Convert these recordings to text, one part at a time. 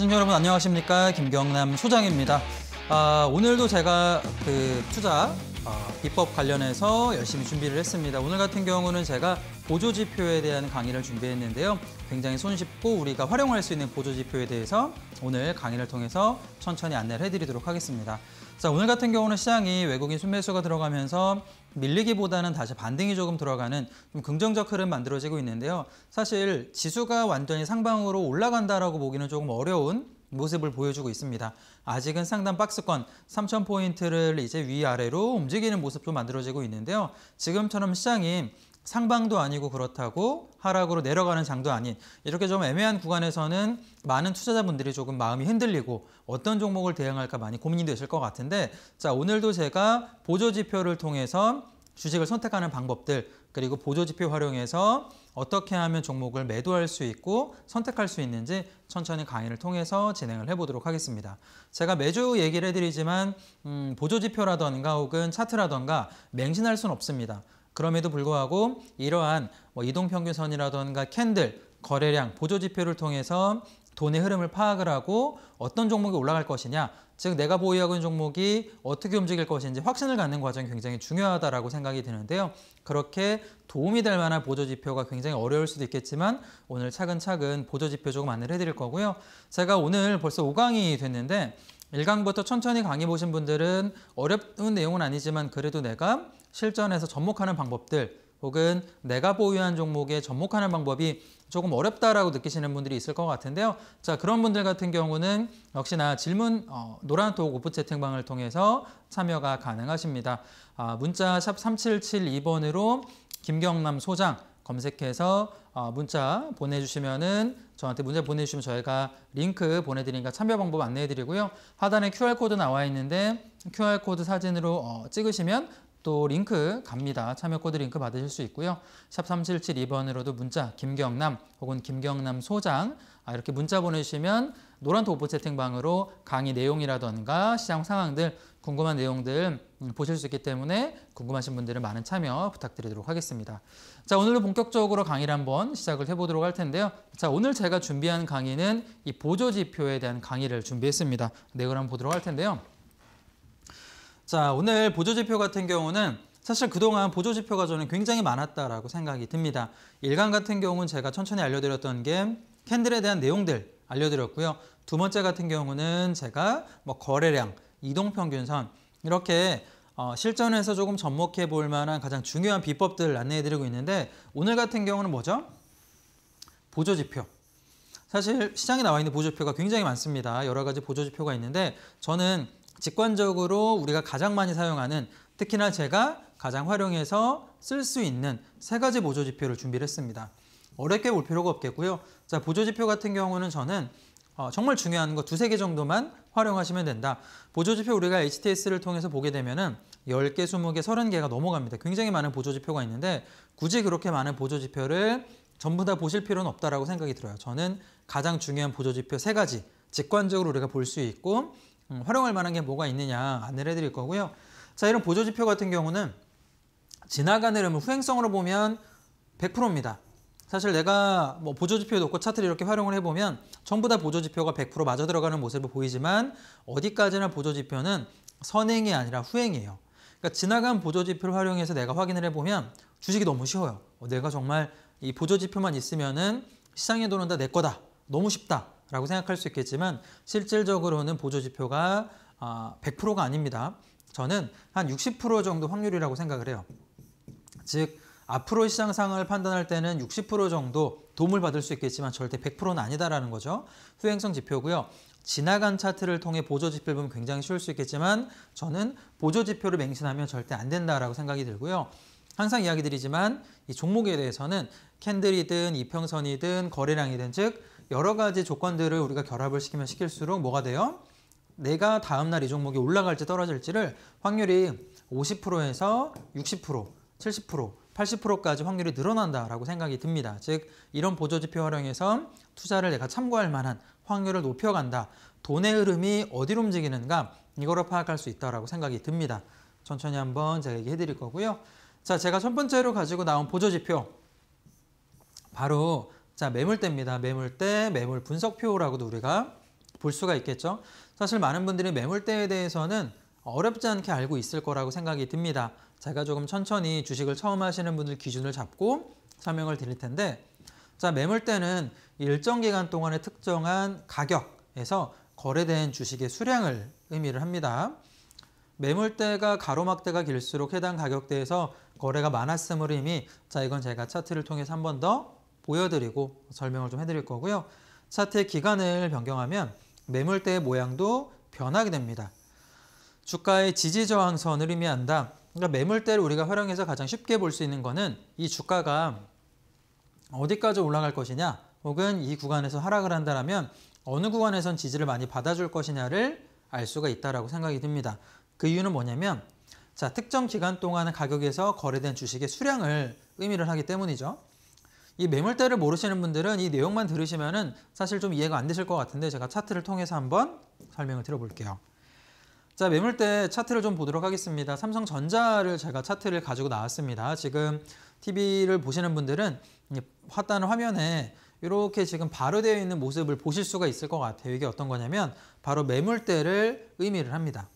시청자 여러분 안녕하십니까 김경남 소장입니다. 아, 오늘도 제가 그 투자 아, 비법 관련해서 열심히 준비를 했습니다. 오늘 같은 경우는 제가 보조지표에 대한 강의를 준비했는데요. 굉장히 손쉽고 우리가 활용할 수 있는 보조지표에 대해서 오늘 강의를 통해서 천천히 안내를 해드리도록 하겠습니다. 자, 오늘 같은 경우는 시장이 외국인 순매수가 들어가면서 밀리기보다는 다시 반등이 조금 들어가는 좀 긍정적 흐름 만들어지고 있는데요. 사실 지수가 완전히 상방으로 올라간다라고 보기는 조금 어려운 모습을 보여주고 있습니다. 아직은 상단 박스권 3,000포인트를 이제 위아래로 움직이는 모습도 만들어지고 있는데요. 지금처럼 시장이 상방도 아니고 그렇다고 하락으로 내려가는 장도 아닌 이렇게 좀 애매한 구간에서는 많은 투자자분들이 조금 마음이 흔들리고 어떤 종목을 대응할까 많이 고민이 되실 것 같은데 자 오늘도 제가 보조지표를 통해서 주식을 선택하는 방법들 그리고 보조지표 활용해서 어떻게 하면 종목을 매도할 수 있고 선택할 수 있는지 천천히 강의를 통해서 진행을 해보도록 하겠습니다. 제가 매주 얘기를 해드리지만 음, 보조지표라던가 혹은 차트라던가 맹신할 수는 없습니다. 그럼에도 불구하고 이러한 뭐 이동평균선이라던가 캔들, 거래량, 보조지표를 통해서 돈의 흐름을 파악을 하고 어떤 종목이 올라갈 것이냐 즉 내가 보유하고 있는 종목이 어떻게 움직일 것인지 확신을 갖는 과정이 굉장히 중요하다라고 생각이 드는데요. 그렇게 도움이 될 만한 보조지표가 굉장히 어려울 수도 있겠지만 오늘 차근차근 보조지표 조금 안내를 해드릴 거고요. 제가 오늘 벌써 5강이 됐는데 1강부터 천천히 강의 보신 분들은 어렵은 내용은 아니지만 그래도 내가 실전에서 접목하는 방법들 혹은 내가 보유한 종목에 접목하는 방법이 조금 어렵다라고 느끼시는 분들이 있을 것 같은데요. 자 그런 분들 같은 경우는 역시나 질문 어, 노란톡 오프 채팅방을 통해서 참여가 가능하십니다. 아, 문자 샵 3772번으로 김경남 소장 검색해서 어, 문자 보내주시면은 저한테 문자 보내주시면 저희가 링크 보내드리니까 참여 방법 안내해드리고요. 하단에 QR코드 나와 있는데 QR코드 사진으로 어, 찍으시면 또 링크 갑니다. 참여 코드 링크 받으실 수 있고요. 샵 3772번으로도 문자 김경남 혹은 김경남 소장 아, 이렇게 문자 보내주시면 노란톡 오프 채팅방으로 강의 내용이라던가 시장 상황들 궁금한 내용들 음, 보실 수 있기 때문에 궁금하신 분들은 많은 참여 부탁드리도록 하겠습니다. 자, 오늘도 본격적으로 강의를 한번 시작을 해보도록 할 텐데요. 자, 오늘 제가 준비한 강의는 이 보조지표에 대한 강의를 준비했습니다. 내용을 한번 보도록 할 텐데요. 자, 오늘 보조지표 같은 경우는 사실 그동안 보조지표가 저는 굉장히 많았다라고 생각이 듭니다. 일강 같은 경우는 제가 천천히 알려드렸던 게 캔들에 대한 내용들 알려드렸고요. 두 번째 같은 경우는 제가 뭐 거래량, 이동평균선 이렇게 어, 실전에서 조금 접목해 볼 만한 가장 중요한 비법들을 안내해 드리고 있는데 오늘 같은 경우는 뭐죠? 보조지표. 사실 시장에 나와 있는 보조표가 지 굉장히 많습니다. 여러 가지 보조지표가 있는데 저는 직관적으로 우리가 가장 많이 사용하는 특히나 제가 가장 활용해서 쓸 수 있는 세 가지 보조지표를 준비를 했습니다. 어렵게 볼 필요가 없겠고요. 자 보조지표 같은 경우는 저는 어, 정말 중요한 거 두세 개 정도만 활용하시면 된다. 보조지표 우리가 HTS를 통해서 보게 되면은 10개, 20개, 30개가 넘어갑니다. 굉장히 많은 보조지표가 있는데 굳이 그렇게 많은 보조지표를 전부 다 보실 필요는 없다라고 생각이 들어요. 저는 가장 중요한 보조지표 3가지 직관적으로 우리가 볼 수 있고 음, 활용할 만한 게 뭐가 있느냐 안내를 해드릴 거고요. 자 이런 보조지표 같은 경우는 지나간 흐름을 후행성으로 보면 100%입니다. 사실 내가 뭐 보조지표 에 놓고 차트를 이렇게 활용을 해보면 전부 다 보조지표가 100% 맞아 들어가는 모습을 보이지만 어디까지나 보조지표는 선행이 아니라 후행이에요. 그러니까 지나간 보조지표를 활용해서 내가 확인을 해보면 주식이 너무 쉬워요. 어, 내가 정말 이 보조지표만 있으면은 시장의 돈은 다내 거다. 너무 쉽다. 라고 생각할 수 있겠지만 실질적으로는 보조지표가 100%가 아, 아닙니다. 저는 한 60% 정도 확률이라고 생각을 해요. 즉 앞으로 시장 상황을 판단할 때는 60% 정도 도움을 받을 수 있겠지만 절대 100%는 아니다라는 거죠. 후행성 지표고요. 지나간 차트를 통해 보조 지표를 보면 굉장히 쉬울 수 있겠지만 저는 보조 지표를 맹신하면 절대 안 된다라고 생각이 들고요. 항상 이야기 드리지만 이 종목에 대해서는 캔들이든 이평선이든 거래량이든 즉 여러 가지 조건들을 우리가 결합을 시키면 시킬수록 뭐가 돼요? 내가 다음날 이 종목이 올라갈지 떨어질지를 확률이 50%에서 60%, 70% 80%까지 확률이 늘어난다라고 생각이 듭니다. 즉 이런 보조지표 활용해서 투자를 내가 참고할 만한 확률을 높여간다. 돈의 흐름이 어디로 움직이는가 이거를 파악할 수 있다라고 생각이 듭니다. 천천히 한번 제가 얘기해 드릴 거고요. 자, 제가 첫 번째로 가지고 나온 보조지표 바로 자 매물대입니다. 매물대, 매물 분석표라고도 우리가 볼 수가 있겠죠. 사실 많은 분들이 매물대에 대해서는 어렵지 않게 알고 있을 거라고 생각이 듭니다. 제가 조금 천천히 주식을 처음 하시는 분들 기준을 잡고 설명을 드릴 텐데 자 매물 때는 일정 기간 동안에 특정한 가격에서 거래된 주식의 수량을 의미를 합니다. 매물대가 가로막대가 길수록 해당 가격대에서 거래가 많았음을로 이미 자 이건 제가 차트를 통해서 한 번 더 보여드리고 설명을 좀 해드릴 거고요. 차트의 기간을 변경하면 매물대의 모양도 변하게 됩니다. 주가의 지지저항선을 의미한다. 그러니까 매물대를 우리가 활용해서 가장 쉽게 볼 수 있는 거는 이 주가가 어디까지 올라갈 것이냐 혹은 이 구간에서 하락을 한다면 어느 구간에선 지지를 많이 받아줄 것이냐를 알 수가 있다고 라 생각이 듭니다. 그 이유는 뭐냐면 자 특정 기간 동안 가격에서 거래된 주식의 수량을 의미를 하기 때문이죠. 이 매물대를 모르시는 분들은 이 내용만 들으시면 은 사실 좀 이해가 안 되실 것 같은데 제가 차트를 통해서 한번 설명을 드려볼게요. 자 매물대 차트를 좀 보도록 하겠습니다. 삼성전자를 제가 차트를 가지고 나왔습니다. 지금 TV를 보시는 분들은 화단 화면에 이렇게 지금 바로되어 있는 모습을 보실 수가 있을 것 같아요. 이게 어떤 거냐면 바로 매물대를 의미를 합니다.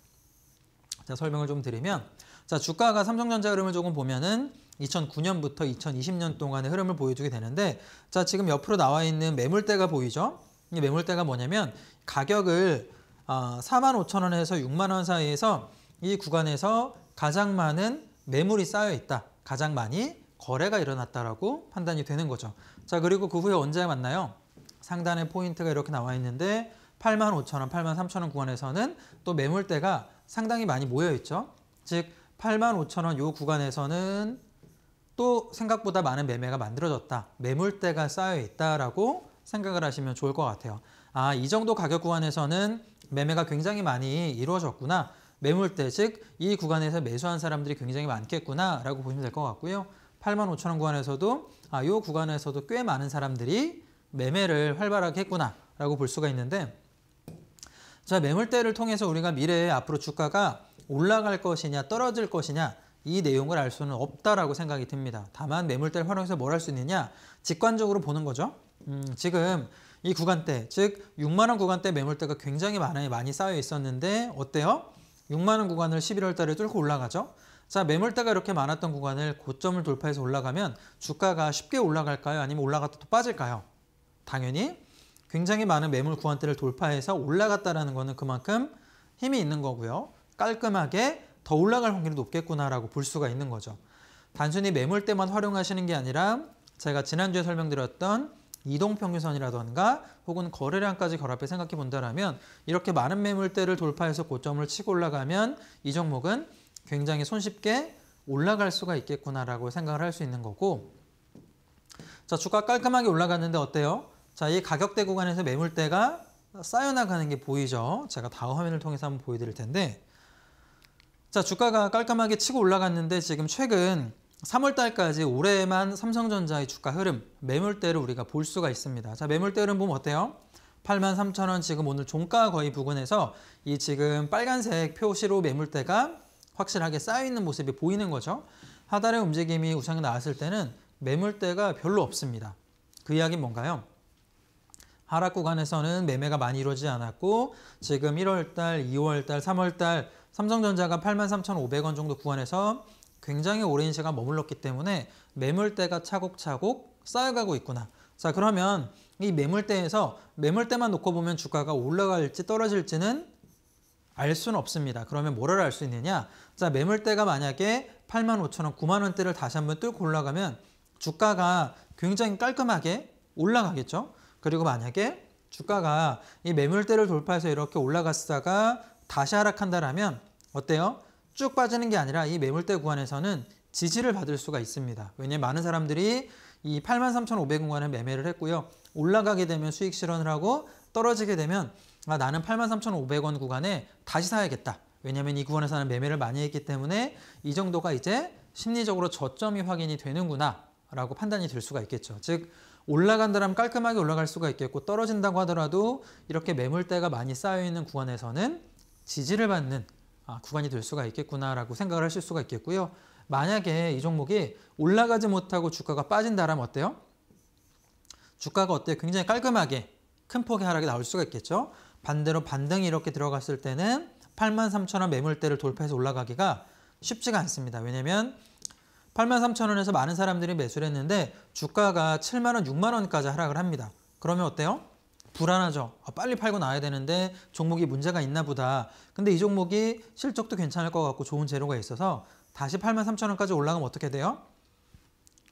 자 설명을 좀 드리면 자 주가가 삼성전자 흐름을 조금 보면은 2009년부터 2020년 동안의 흐름을 보여주게 되는데 자 지금 옆으로 나와 있는 매물대가 보이죠? 이 매물대가 뭐냐면 가격을 아, 4만 5천 원에서 6만 원 사이에서 이 구간에서 가장 많은 매물이 쌓여 있다. 가장 많이 거래가 일어났다라고 판단이 되는 거죠. 자 그리고 그 후에 언제 만나요? 상단에 포인트가 이렇게 나와 있는데 85,000원, 83,000원 구간에서는 또 매물대가 상당히 많이 모여 있죠. 즉 85,000원 요 구간에서는 또 생각보다 많은 매매가 만들어졌다. 매물대가 쌓여 있다라고 생각을 하시면 좋을 것 같아요. 아, 이 정도 가격 구간에서는 매매가 굉장히 많이 이루어졌구나. 매물대, 즉 이 구간에서 매수한 사람들이 굉장히 많겠구나라고 보시면 될 것 같고요. 8만 5천 원 구간에서도 아, 이 구간에서도 꽤 많은 사람들이 매매를 활발하게 했구나라고 볼 수가 있는데 자 매물대를 통해서 우리가 미래에 앞으로 주가가 올라갈 것이냐 떨어질 것이냐 이 내용을 알 수는 없다라고 생각이 듭니다. 다만 매물대를 활용해서 뭘 할 수 있느냐 직관적으로 보는 거죠. 음, 지금 이 구간대, 즉 6만원 구간대 매물대가 굉장히 많이, 많이 쌓여 있었는데 어때요? 6만원 구간을 11월 달에 뚫고 올라가죠. 자, 매물대가 이렇게 많았던 구간을 고점을 돌파해서 올라가면 주가가 쉽게 올라갈까요? 아니면 올라갔다 또 빠질까요? 당연히 굉장히 많은 매물 구간대를 돌파해서 올라갔다라는 거는 그만큼 힘이 있는 거고요. 깔끔하게 더 올라갈 확률이 높겠구나라고 볼 수가 있는 거죠. 단순히 매물대만 활용하시는 게 아니라 제가 지난주에 설명드렸던 이동평균선이라던가 혹은 거래량까지 결합해 생각해 본다면 이렇게 많은 매물대를 돌파해서 고점을 치고 올라가면 이 종목은 굉장히 손쉽게 올라갈 수가 있겠구나라고 생각을 할 수 있는 거고 자 주가 깔끔하게 올라갔는데 어때요? 자 이 가격대 구간에서 매물대가 쌓여나가는 게 보이죠? 제가 다음 화면을 통해서 한번 보여드릴 텐데 자 주가가 깔끔하게 치고 올라갔는데 지금 최근 3월 달까지 올해에만 삼성전자의 주가 흐름, 매물대를 우리가 볼 수가 있습니다. 자, 매물대 흐름 뭐 보면 어때요? 83,000원 지금 오늘 종가 거의 부근에서 이 지금 빨간색 표시로 매물대가 확실하게 쌓여있는 모습이 보이는 거죠. 하단의 움직임이 우상에 나왔을 때는 매물대가 별로 없습니다. 그 이야기는 뭔가요? 하락 구간에서는 매매가 많이 이루어지지 않았고 지금 1월달, 2월달, 3월달 삼성전자가 83,500원 정도 구간에서 굉장히 오랜 시간 머물렀기 때문에 매물대가 차곡차곡 쌓여가고 있구나. 자 그러면 이 매물대에서 매물대만 놓고 보면 주가가 올라갈지 떨어질지는 알 수는 없습니다. 그러면 뭐를 알 수 있느냐? 자 매물대가 만약에 8만 5천 원, 9만 원대를 다시 한번 뚫고 올라가면 주가가 굉장히 깔끔하게 올라가겠죠. 그리고 만약에 주가가 이 매물대를 돌파해서 이렇게 올라갔다가 다시 하락한다라면 어때요? 쭉 빠지는 게 아니라 이 매물대 구간에서는 지지를 받을 수가 있습니다. 왜냐면 많은 사람들이 이 83,500원에 구 매매를 했고요. 올라가게 되면 수익 실현을 하고 떨어지게 되면 아, 나는 83,500원 구간에 다시 사야겠다. 왜냐면 이 구간에서는 매매를 많이 했기 때문에 이 정도가 이제 심리적으로 저점이 확인이 되는구나 라고 판단이 될 수가 있겠죠. 즉 올라간다면 깔끔하게 올라갈 수가 있겠고 떨어진다고 하더라도 이렇게 매물대가 많이 쌓여있는 구간에서는 지지를 받는 아, 구간이 될 수가 있겠구나라고 생각을 하실 수가 있겠고요. 만약에 이 종목이 올라가지 못하고 주가가 빠진다라면 어때요? 주가가 어때요? 굉장히 깔끔하게 큰 폭의 하락이 나올 수가 있겠죠. 반대로 반등이 이렇게 들어갔을 때는 83,000원 매물대를 돌파해서 올라가기가 쉽지가 않습니다. 왜냐면 83,000원에서 많은 사람들이 매수를 했는데 주가가 7만원, 6만원까지 하락을 합니다. 그러면 어때요? 불안하죠. 아, 빨리 팔고 나야 와 되는데 종목이 문제가 있나 보다. 근데 이 종목이 실적도 괜찮을 것 같고 좋은 재료가 있어서 다시 8만 3천 원까지 올라가면 어떻게 돼요?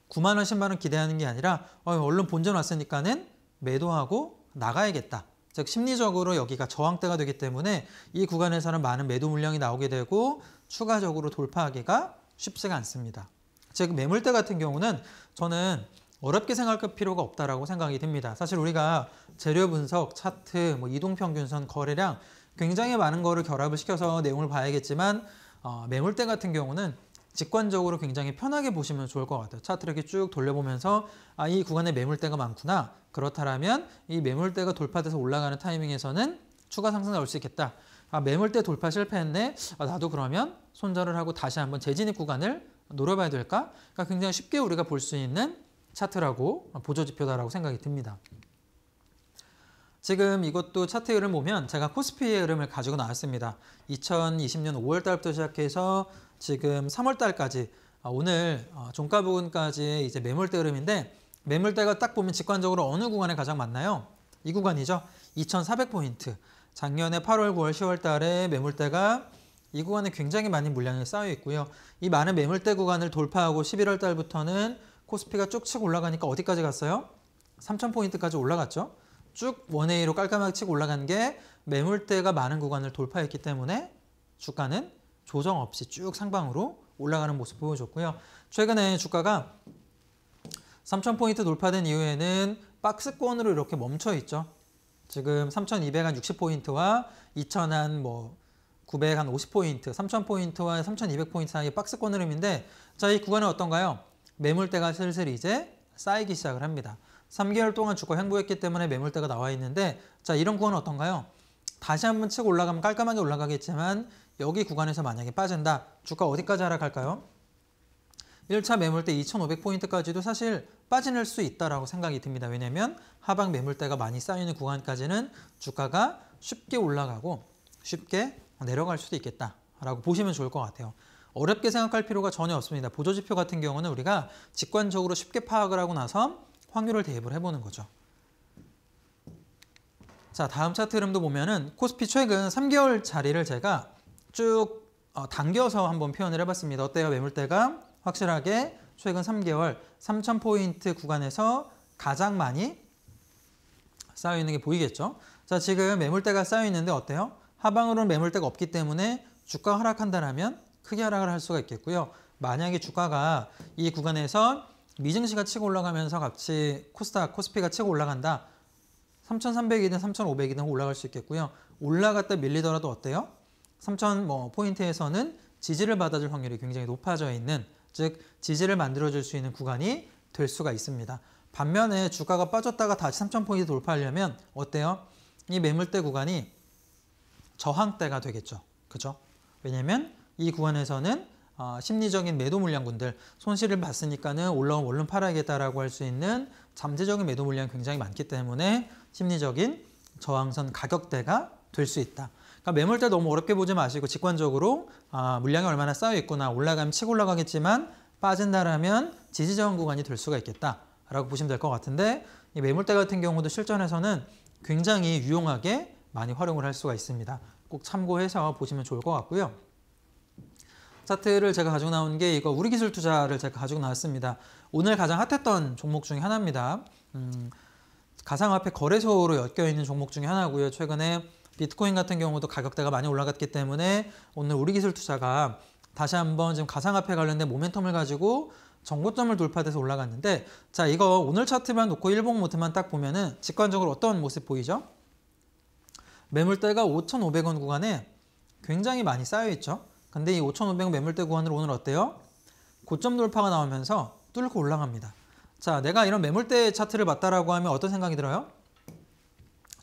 9만 원, 10만 원 기대하는 게 아니라 어, 얼른 본전 왔으니까는 매도하고 나가야겠다. 즉 심리적으로 여기가 저항대가 되기 때문에 이 구간에서는 많은 매도 물량이 나오게 되고 추가적으로 돌파하기가 쉽지가 않습니다. 즉 매물대 같은 경우는 저는 어렵게 생각할 필요가 없다라고 생각이 됩니다. 사실 우리가 재료 분석, 차트, 뭐 이동 평균선, 거래량 굉장히 많은 거를 결합을 시켜서 내용을 봐야겠지만 어, 매물대 같은 경우는 직관적으로 굉장히 편하게 보시면 좋을 것 같아요. 차트를 이렇게 쭉 돌려보면서 아, 이 구간에 매물대가 많구나. 그렇다면 이 매물대가 돌파돼서 올라가는 타이밍에서는 추가 상승 나올 수 있겠다. 아, 매물대 돌파 실패했네. 아, 나도 그러면 손절을 하고 다시 한번 재진입 구간을 노려봐야 될까? 그러니까 굉장히 쉽게 우리가 볼 수 있는 차트라고 보조 지표다라고 생각이 듭니다. 지금 이것도 차트 흐름 보면 제가 코스피의 흐름을 가지고 나왔습니다. 2020년 5월 달부터 시작해서 지금 3월 달까지 아, 오늘 어, 종가 부근까지 이제 매물대 흐름인데 매물대가 딱 보면 직관적으로 어느 구간에 가장 많나요? 이 구간이죠. 2,400포인트. 작년에 8월, 9월, 10월 달에 매물대가 이 구간에 굉장히 많은 물량이 쌓여 있고요. 이 많은 매물대 구간을 돌파하고 11월 달부터는 코스피가 쭉 치고 올라가니까 어디까지 갔어요? 3,000포인트까지 올라갔죠. 쭉 원웨이로 깔끔하게 치고 올라간 게 매물대가 많은 구간을 돌파했기 때문에 주가는 조정 없이 쭉 상방으로 올라가는 모습 보여줬고요. 최근에 주가가 3,000포인트 돌파된 이후에는 박스권으로 이렇게 멈춰있죠. 지금 3 2 60포인트와 2,000한뭐900한 50포인트, 뭐 3,000포인트와 3,200포인트 사이의 박스권 흐름인데 자, 이 구간은 어떤가요? 매물대가 슬슬 이제 쌓이기 시작을 합니다. 3개월 동안 주가 횡보했기 때문에 매물대가 나와 있는데 자 이런 구간은 어떤가요? 다시 한번 치고 올라가면 깔끔하게 올라가겠지만 여기 구간에서 만약에 빠진다. 주가 어디까지 하락할까요? 1차 매물대 2,500포인트까지도 사실 빠지낼 수 있다라고 생각이 듭니다. 왜냐하면 하방 매물대가 많이 쌓이는 구간까지는 주가가 쉽게 올라가고 쉽게 내려갈 수도 있겠다라고 보시면 좋을 것 같아요. 어렵게 생각할 필요가 전혀 없습니다. 보조지표 같은 경우는 우리가 직관적으로 쉽게 파악을 하고 나서 확률을 대입을 해보는 거죠. 자 다음 차트 흐름도 보면은 코스피 최근 3개월 자리를 제가 쭉 어, 당겨서 한번 표현을 해봤습니다. 어때요? 매물대가 확실하게 최근 3개월 3,000포인트 구간에서 가장 많이 쌓여있는 게 보이겠죠? 자 지금 매물대가 쌓여있는데 어때요? 하방으로는 매물대가 없기 때문에 주가 하락한다면 크게 하락을 할 수가 있겠고요. 만약에 주가가 이 구간에서 미증시가 치고 올라가면서 같이 코스닥, 코스피가 치고 올라간다. 3,300이든 3,500이든 올라갈 수 있겠고요. 올라갔다 밀리더라도 어때요? 3,000 뭐 포인트에서는 지지를 받아줄 확률이 굉장히 높아져 있는 즉 지지를 만들어줄 수 있는 구간이 될 수가 있습니다. 반면에 주가가 빠졌다가 다시 3,000포인트 돌파하려면 어때요? 이 매물대 구간이 저항대가 되겠죠. 그죠? 왜냐면 이 구간에서는 어, 심리적인 매도 물량군들 손실을 봤으니까는 올라오면 얼른 팔아야겠다라고 할 수 있는 잠재적인 매도 물량 이 굉장히 많기 때문에 심리적인 저항선 가격대가 될 수 있다. 그러니까 매물대 너무 어렵게 보지 마시고 직관적으로 아, 물량이 얼마나 쌓여 있구나 올라가면 치고 올라가겠지만 빠진다라면 지지저항 구간이 될 수가 있겠다라고 보시면 될 것 같은데 이 매물대 같은 경우도 실전에서는 굉장히 유용하게 많이 활용을 할 수가 있습니다. 꼭 참고해서 보시면 좋을 것 같고요. 차트를 제가 가지고 나온 게 이거 우리 기술 투자를 제가 가지고 나왔습니다. 오늘 가장 핫했던 종목 중에 하나입니다. 음, 가상화폐 거래소로 엮여 있는 종목 중에 하나고요. 최근에 비트코인 같은 경우도 가격대가 많이 올라갔기 때문에 오늘 우리 기술 투자가 다시 한번 지금 가상화폐 관련된 모멘텀을 가지고 정고점을 돌파돼서 올라갔는데 자 이거 오늘 차트만 놓고 일봉 모트만 딱 보면은 직관적으로 어떤 모습 보이죠? 매물대가 5,500원 구간에 굉장히 많이 쌓여 있죠. 근데 이 5,500 매물대 구간으로 오늘 어때요? 고점 돌파가 나오면서 뚫고 올라갑니다. 자, 내가 이런 매물대 차트를 봤다라고 하면 어떤 생각이 들어요?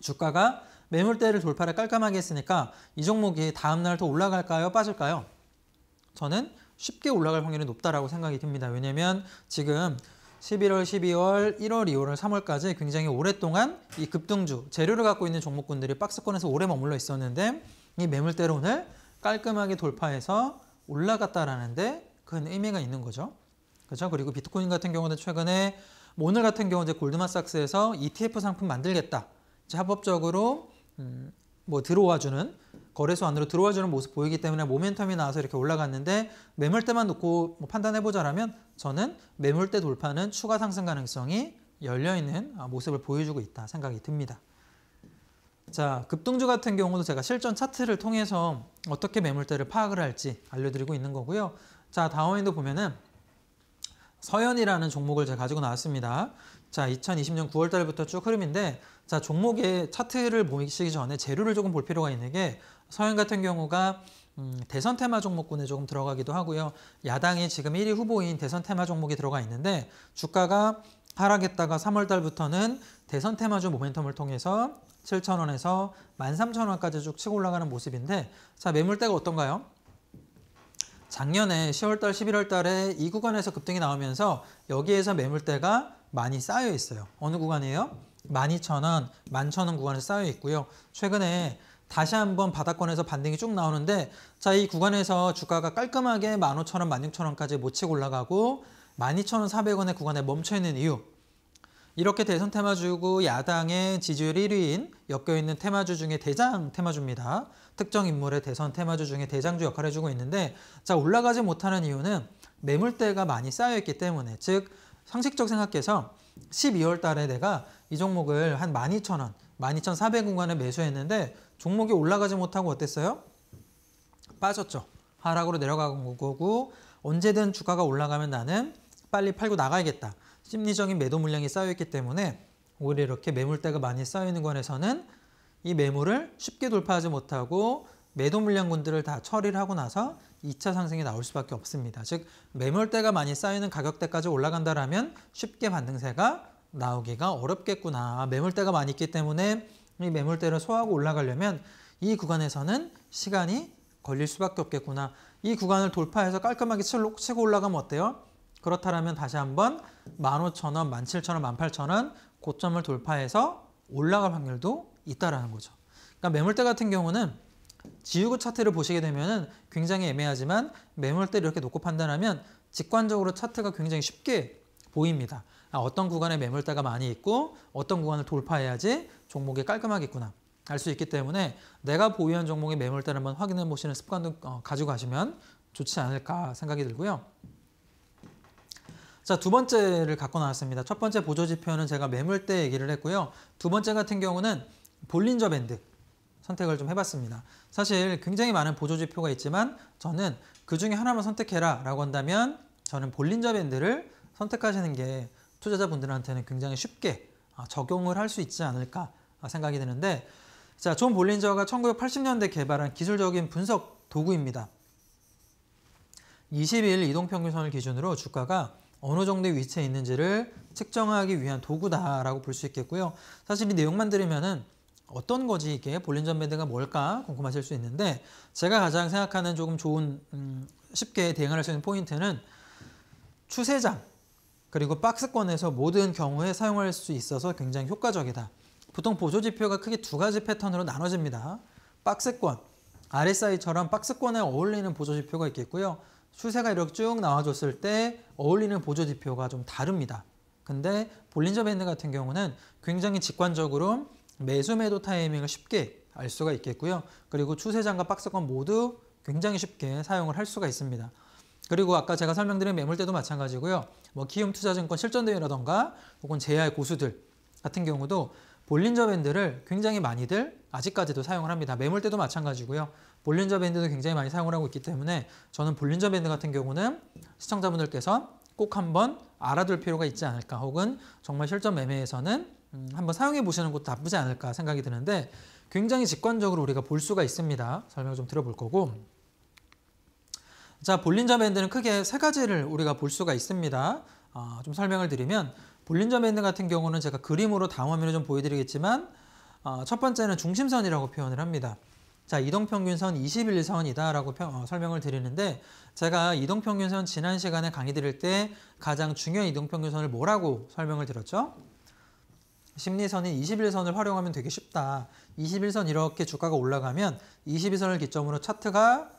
주가가 매물대를 돌파를 깔끔하게 했으니까 이 종목이 다음날 더 올라갈까요? 빠질까요? 저는 쉽게 올라갈 확률이 높다라고 생각이 듭니다. 왜냐면 지금 11월, 12월, 1월, 2월, 3월까지 굉장히 오랫동안 이 급등주, 재료를 갖고 있는 종목군들이 박스권에서 오래 머물러 있었는데 이 매물대로 오늘 깔끔하게 돌파해서 올라갔다라는데 큰 의미가 있는 거죠. 그렇죠? 그리고 비트코인 같은 경우는 최근에 뭐 오늘 같은 경우 이제 골드만삭스에서 ETF 상품 만들겠다. 이제 합법적으로 음, 뭐 들어와주는 거래소 안으로 들어와주는 모습 보이기 때문에 모멘텀이 나와서 이렇게 올라갔는데 매물대만 놓고 뭐 판단해보자라면 저는 매물대 돌파는 추가 상승 가능성이 열려있는 아, 모습을 보여주고 있다 생각이 듭니다. 자, 급등주 같은 경우도 제가 실전 차트를 통해서 어떻게 매물대를 파악을 할지 알려드리고 있는 거고요. 자, 다음에도 보면은 서현이라는 종목을 제가 가지고 나왔습니다. 자, 2020년 9월 달부터 쭉 흐름인데 자, 종목의 차트를 보시기 전에 재료를 조금 볼 필요가 있는 게 서현 같은 경우가 음, 대선 테마 종목군에 조금 들어가기도 하고요. 야당이 지금 1위 후보인 대선 테마 종목이 들어가 있는데 주가가 하락했다가 3월 달부터는 대선 테마주 모멘텀을 통해서 7,000원에서 13,000원까지 쭉 치고 올라가는 모습인데 자 매물대가 어떤가요? 작년에 10월달, 11월달에 이 구간에서 급등이 나오면서 여기에서 매물대가 많이 쌓여 있어요. 어느 구간이에요? 12,000원, 11,000원 구간에 쌓여 있고요. 최근에 다시 한번 바닥권에서 반등이 쭉 나오는데 자이 구간에서 주가가 깔끔하게 15,000원, 16,000원까지 못 치고 올라가고 12,400원의 구간에 멈춰있는 이유 이렇게 대선 테마주고 야당의 지지율 1위인 엮여있는 테마주 중에 대장 테마주입니다. 특정 인물의 대선 테마주 중에 대장주 역할을 해주고 있는데 자 올라가지 못하는 이유는 매물대가 많이 쌓여있기 때문에 즉 상식적 생각해서 12월 달에 내가 이 종목을 한 12,000원, 12,400원간에 매수했는데 종목이 올라가지 못하고 어땠어요? 빠졌죠. 하락으로 내려간 거고 언제든 주가가 올라가면 나는 빨리 팔고 나가야겠다. 심리적인 매도 물량이 쌓여있기 때문에 오히려 이렇게 매물대가 많이 쌓여있는 관에서는 이 매물을 쉽게 돌파하지 못하고 매도 물량군들을 다 처리를 하고 나서 2차 상승이 나올 수밖에 없습니다. 즉 매물대가 많이 쌓이는 가격대까지 올라간다라면 쉽게 반등세가 나오기가 어렵겠구나. 아, 매물대가 많이 있기 때문에 이 매물대를 소화하고 올라가려면 이 구간에서는 시간이 걸릴 수밖에 없겠구나. 이 구간을 돌파해서 깔끔하게 치고 올라가면 어때요? 그렇다면 다시 한번 15,000원, 17,000원, 18,000원 고점을 돌파해서 올라갈 확률도 있다라는 거죠. 그러니까 매물대 같은 경우는 지우고 차트를 보시게 되면 굉장히 애매하지만 매물대를 이렇게 놓고 판단하면 직관적으로 차트가 굉장히 쉽게 보입니다. 아, 어떤 구간에 매물대가 많이 있고 어떤 구간을 돌파해야지 종목이 깔끔하겠구나. 알 수 있기 때문에 내가 보유한 종목의 매물대를 한번 확인해 보시는 습관도 어, 가지고 가시면 좋지 않을까 생각이 들고요. 자, 두 번째를 갖고 나왔습니다. 첫 번째 보조 지표는 제가 매물대 얘기를 했고요. 두 번째 같은 경우는 볼린저 밴드 선택을 좀 해봤습니다. 사실 굉장히 많은 보조 지표가 있지만 저는 그 중에 하나만 선택해라 라고 한다면 저는 볼린저 밴드를 선택하시는 게 투자자분들한테는 굉장히 쉽게 아, 적용을 할 수 있지 않을까 아, 생각이 드는데 자, 존 볼린저가 1980년대 개발한 기술적인 분석 도구입니다. 20일 이동평균선을 기준으로 주가가 어느 정도의 위치에 있는지를 측정하기 위한 도구다라고 볼 수 있겠고요. 사실 이 내용만 들으면은 어떤 거지 이게 볼린전 밴드가 뭘까 궁금하실 수 있는데 제가 가장 생각하는 조금 좋은 음, 쉽게 대응할 수 있는 포인트는 추세장 그리고 박스권에서 모든 경우에 사용할 수 있어서 굉장히 효과적이다. 보통 보조 지표가 크게 두 가지 패턴으로 나눠집니다. 박스권, RSI처럼 박스권에 어울리는 보조 지표가 있겠고요. 추세가 이렇게 쭉 나와줬을 때 어울리는 보조 지표가 좀 다릅니다. 근데 볼린저 밴드 같은 경우는 굉장히 직관적으로 매수 매도 타이밍을 쉽게 알 수가 있겠고요. 그리고 추세장과 박스권 모두 굉장히 쉽게 사용을 할 수가 있습니다. 그리고 아까 제가 설명드린 매물대도 마찬가지고요. 뭐기움투자증권 실전대회라던가 혹은 JR 고수들 같은 경우도 볼린저 밴드를 굉장히 많이들 아직까지도 사용을 합니다. 매물대도 마찬가지고요. 볼린저 밴드도 굉장히 많이 사용을 하고 있기 때문에 저는 볼린저 밴드 같은 경우는 시청자분들께서 꼭 한번 알아둘 필요가 있지 않을까 혹은 정말 실전 매매에서는 음, 한번 사용해 보시는 것도 나쁘지 않을까 생각이 드는데 굉장히 직관적으로 우리가 볼 수가 있습니다. 설명을 좀 들어볼 거고 자 볼린저 밴드는 크게 세 가지를 우리가 볼 수가 있습니다. 어, 좀 설명을 드리면 볼린저 밴드 같은 경우는 제가 그림으로 다음 화면에 좀 보여드리겠지만 어, 첫 번째는 중심선이라고 표현을 합니다. 자, 이동평균선 21선이다라고 어, 설명을 드리는데 제가 이동평균선 지난 시간에 강의 드릴 때 가장 중요한 이동평균선을 뭐라고 설명을 드렸죠? 심리선인 21선을 활용하면 되게 쉽다. 21선 이렇게 주가가 올라가면 22선을 기점으로 차트가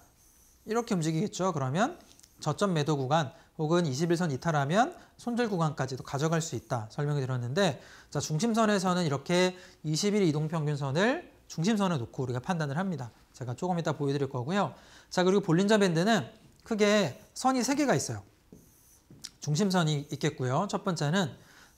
이렇게 움직이겠죠. 그러면 저점 매도 구간 혹은 21선 이탈하면 손절 구간까지도 가져갈 수 있다 설명을드렸는데자 중심선에서는 이렇게 2 1 이동평균선을 중심선에 놓고 우리가 판단을 합니다. 제가 조금 이따 보여드릴 거고요. 자 그리고 볼린저 밴드는 크게 선이 세개가 있어요. 중심선이 있겠고요. 첫 번째는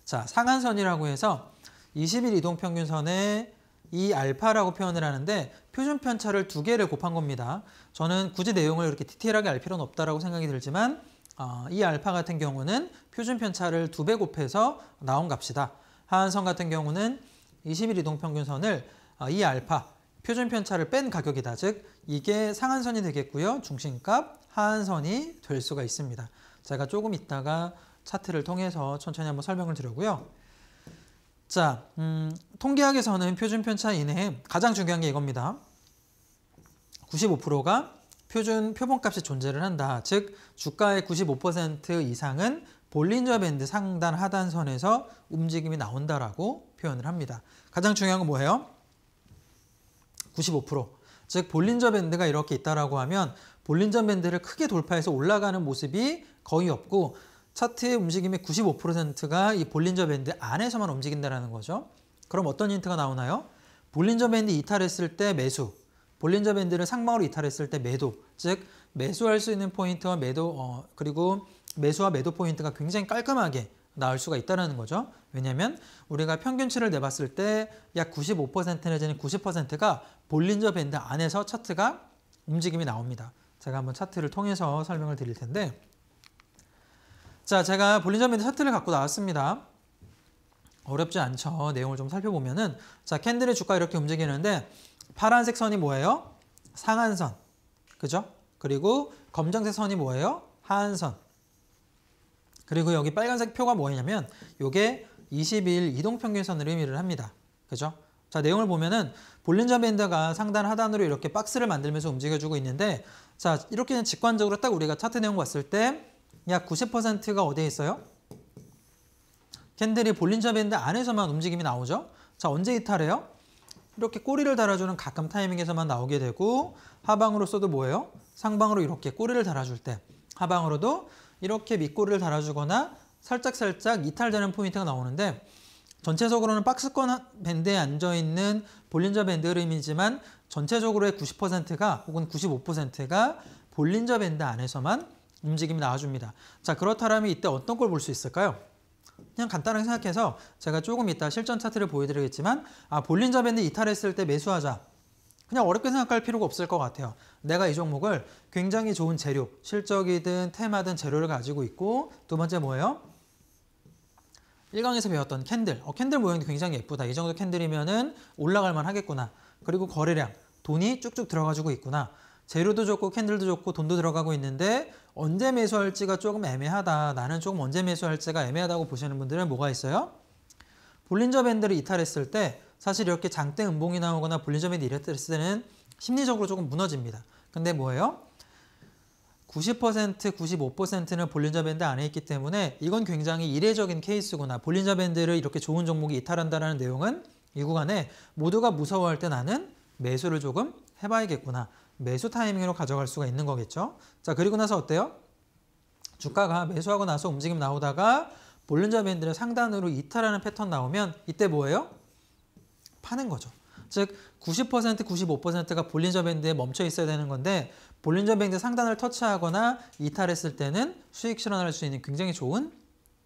자 상한선이라고 해서 20일 이동평균선에 이 알파라고 표현을 하는데 표준 편차를 두 개를 곱한 겁니다. 저는 굳이 내용을 이렇게 디테일하게 알 필요는 없다라고 생각이 들지만 어, 이 알파 같은 경우는 표준 편차를 두 배 곱해서 나온 값이다. 하한선 같은 경우는 20일 이동평균선을 아, 이 알파 표준 편차를 뺀 가격이다. 즉 이게 상한선이 되겠고요. 중심값 하한선이 될 수가 있습니다. 제가 조금 이따가 차트를 통해서 천천히 한번 설명을 드리고요. 자, 음, 통계학에서는 표준 편차 이내에 가장 중요한 게 이겁니다. 95%가 표준 표본값이 존재를 한다. 즉 주가의 95% 이상은 볼린저 밴드 상단 하단선에서 움직임이 나온다라고 표현을 합니다. 가장 중요한 건 뭐예요? 95%. 즉 볼린저 밴드가 이렇게 있다라고 하면 볼린저 밴드를 크게 돌파해서 올라가는 모습이 거의 없고 차트의 움직임의 95%가 이 볼린저 밴드 안에서만 움직인다라는 거죠. 그럼 어떤 힌트가 나오나요? 볼린저 밴드 이탈했을 때 매수, 볼린저 밴드를 상방으로 이탈했을 때 매도, 즉 매수할 수 있는 포인트와 매도 어, 그리고 매수와 매도 포인트가 굉장히 깔끔하게 나을 수가 있다는 거죠. 왜냐하면 우리가 평균치를 내봤을 때 약 95% 내지는 90%가 볼린저 밴드 안에서 차트가 움직임이 나옵니다. 제가 한번 차트를 통해서 설명을 드릴 텐데 자 제가 볼린저 밴드 차트를 갖고 나왔습니다. 어렵지 않죠. 내용을 좀 살펴보면은 자 캔들의 주가 이렇게 움직이는데 파란색 선이 뭐예요? 상한선. 그죠? 그리고 검정색 선이 뭐예요? 하한선. 그리고 여기 빨간색 표가 뭐냐면 이게 22일 이동평균선을 의미를 합니다. 그죠? 자 내용을 보면은 볼린저 밴드가 상단 하단으로 이렇게 박스를 만들면서 움직여주고 있는데 자 이렇게는 직관적으로 딱 우리가 차트 내용 봤을 때 약 90%가 어디에 있어요? 캔들이 볼린저 밴드 안에서만 움직임이 나오죠. 자 언제 이탈해요? 이렇게 꼬리를 달아주는 가끔 타이밍에서만 나오게 되고 하방으로 써도 뭐예요? 상방으로 이렇게 꼬리를 달아줄 때 하방으로도 이렇게 밑꼬리를 달아주거나 살짝살짝 이탈되는 포인트가 나오는데 전체적으로는 박스권 밴드에 앉아있는 볼린저 밴드 흐름이지만 전체적으로의 90%가 혹은 95%가 볼린저 밴드 안에서만 움직임이 나와줍니다. 자 그렇다면 이때 어떤 걸 볼 수 있을까요? 그냥 간단하게 생각해서 제가 조금 이따 실전 차트를 보여드리겠지만 아 볼린저 밴드 이탈했을 때 매수하자 그냥 어렵게 생각할 필요가 없을 것 같아요. 내가 이 종목을 굉장히 좋은 재료, 실적이든 테마든 재료를 가지고 있고 두 번째 뭐예요? 1강에서 배웠던 캔들. 어, 캔들 모양이 굉장히 예쁘다. 이 정도 캔들이면은 올라갈 만 하겠구나. 그리고 거래량, 돈이 쭉쭉 들어가지고 있구나. 재료도 좋고 캔들도 좋고 돈도 들어가고 있는데 언제 매수할지가 조금 애매하다. 나는 조금 언제 매수할지가 애매하다고 보시는 분들은 뭐가 있어요? 볼린저 밴드를 이탈했을 때 사실 이렇게 장대 음봉이 나오거나 볼리저맨이 이랬을 때는 심리적으로 조금 무너집니다. 근데 뭐예요? 90%, 95%는 볼린저 밴드 안에 있기 때문에 이건 굉장히 이례적인 케이스구나. 볼린저 밴드를 이렇게 좋은 종목이 이탈한다라는 내용은 이 구간에 모두가 무서워할 때 나는 매수를 조금 해봐야겠구나. 매수 타이밍으로 가져갈 수가 있는 거겠죠. 자, 그리고 나서 어때요? 주가가 매수하고 나서 움직임 나오다가 볼린저 밴드를 상단으로 이탈하는 패턴 나오면 이때 뭐예요? 파는 거죠. 즉 90%, 95%가 볼린저 밴드에 멈춰 있어야 되는 건데 볼린저 밴드 상단을 터치하거나 이탈했을 때는 수익 실현할 수 있는 굉장히 좋은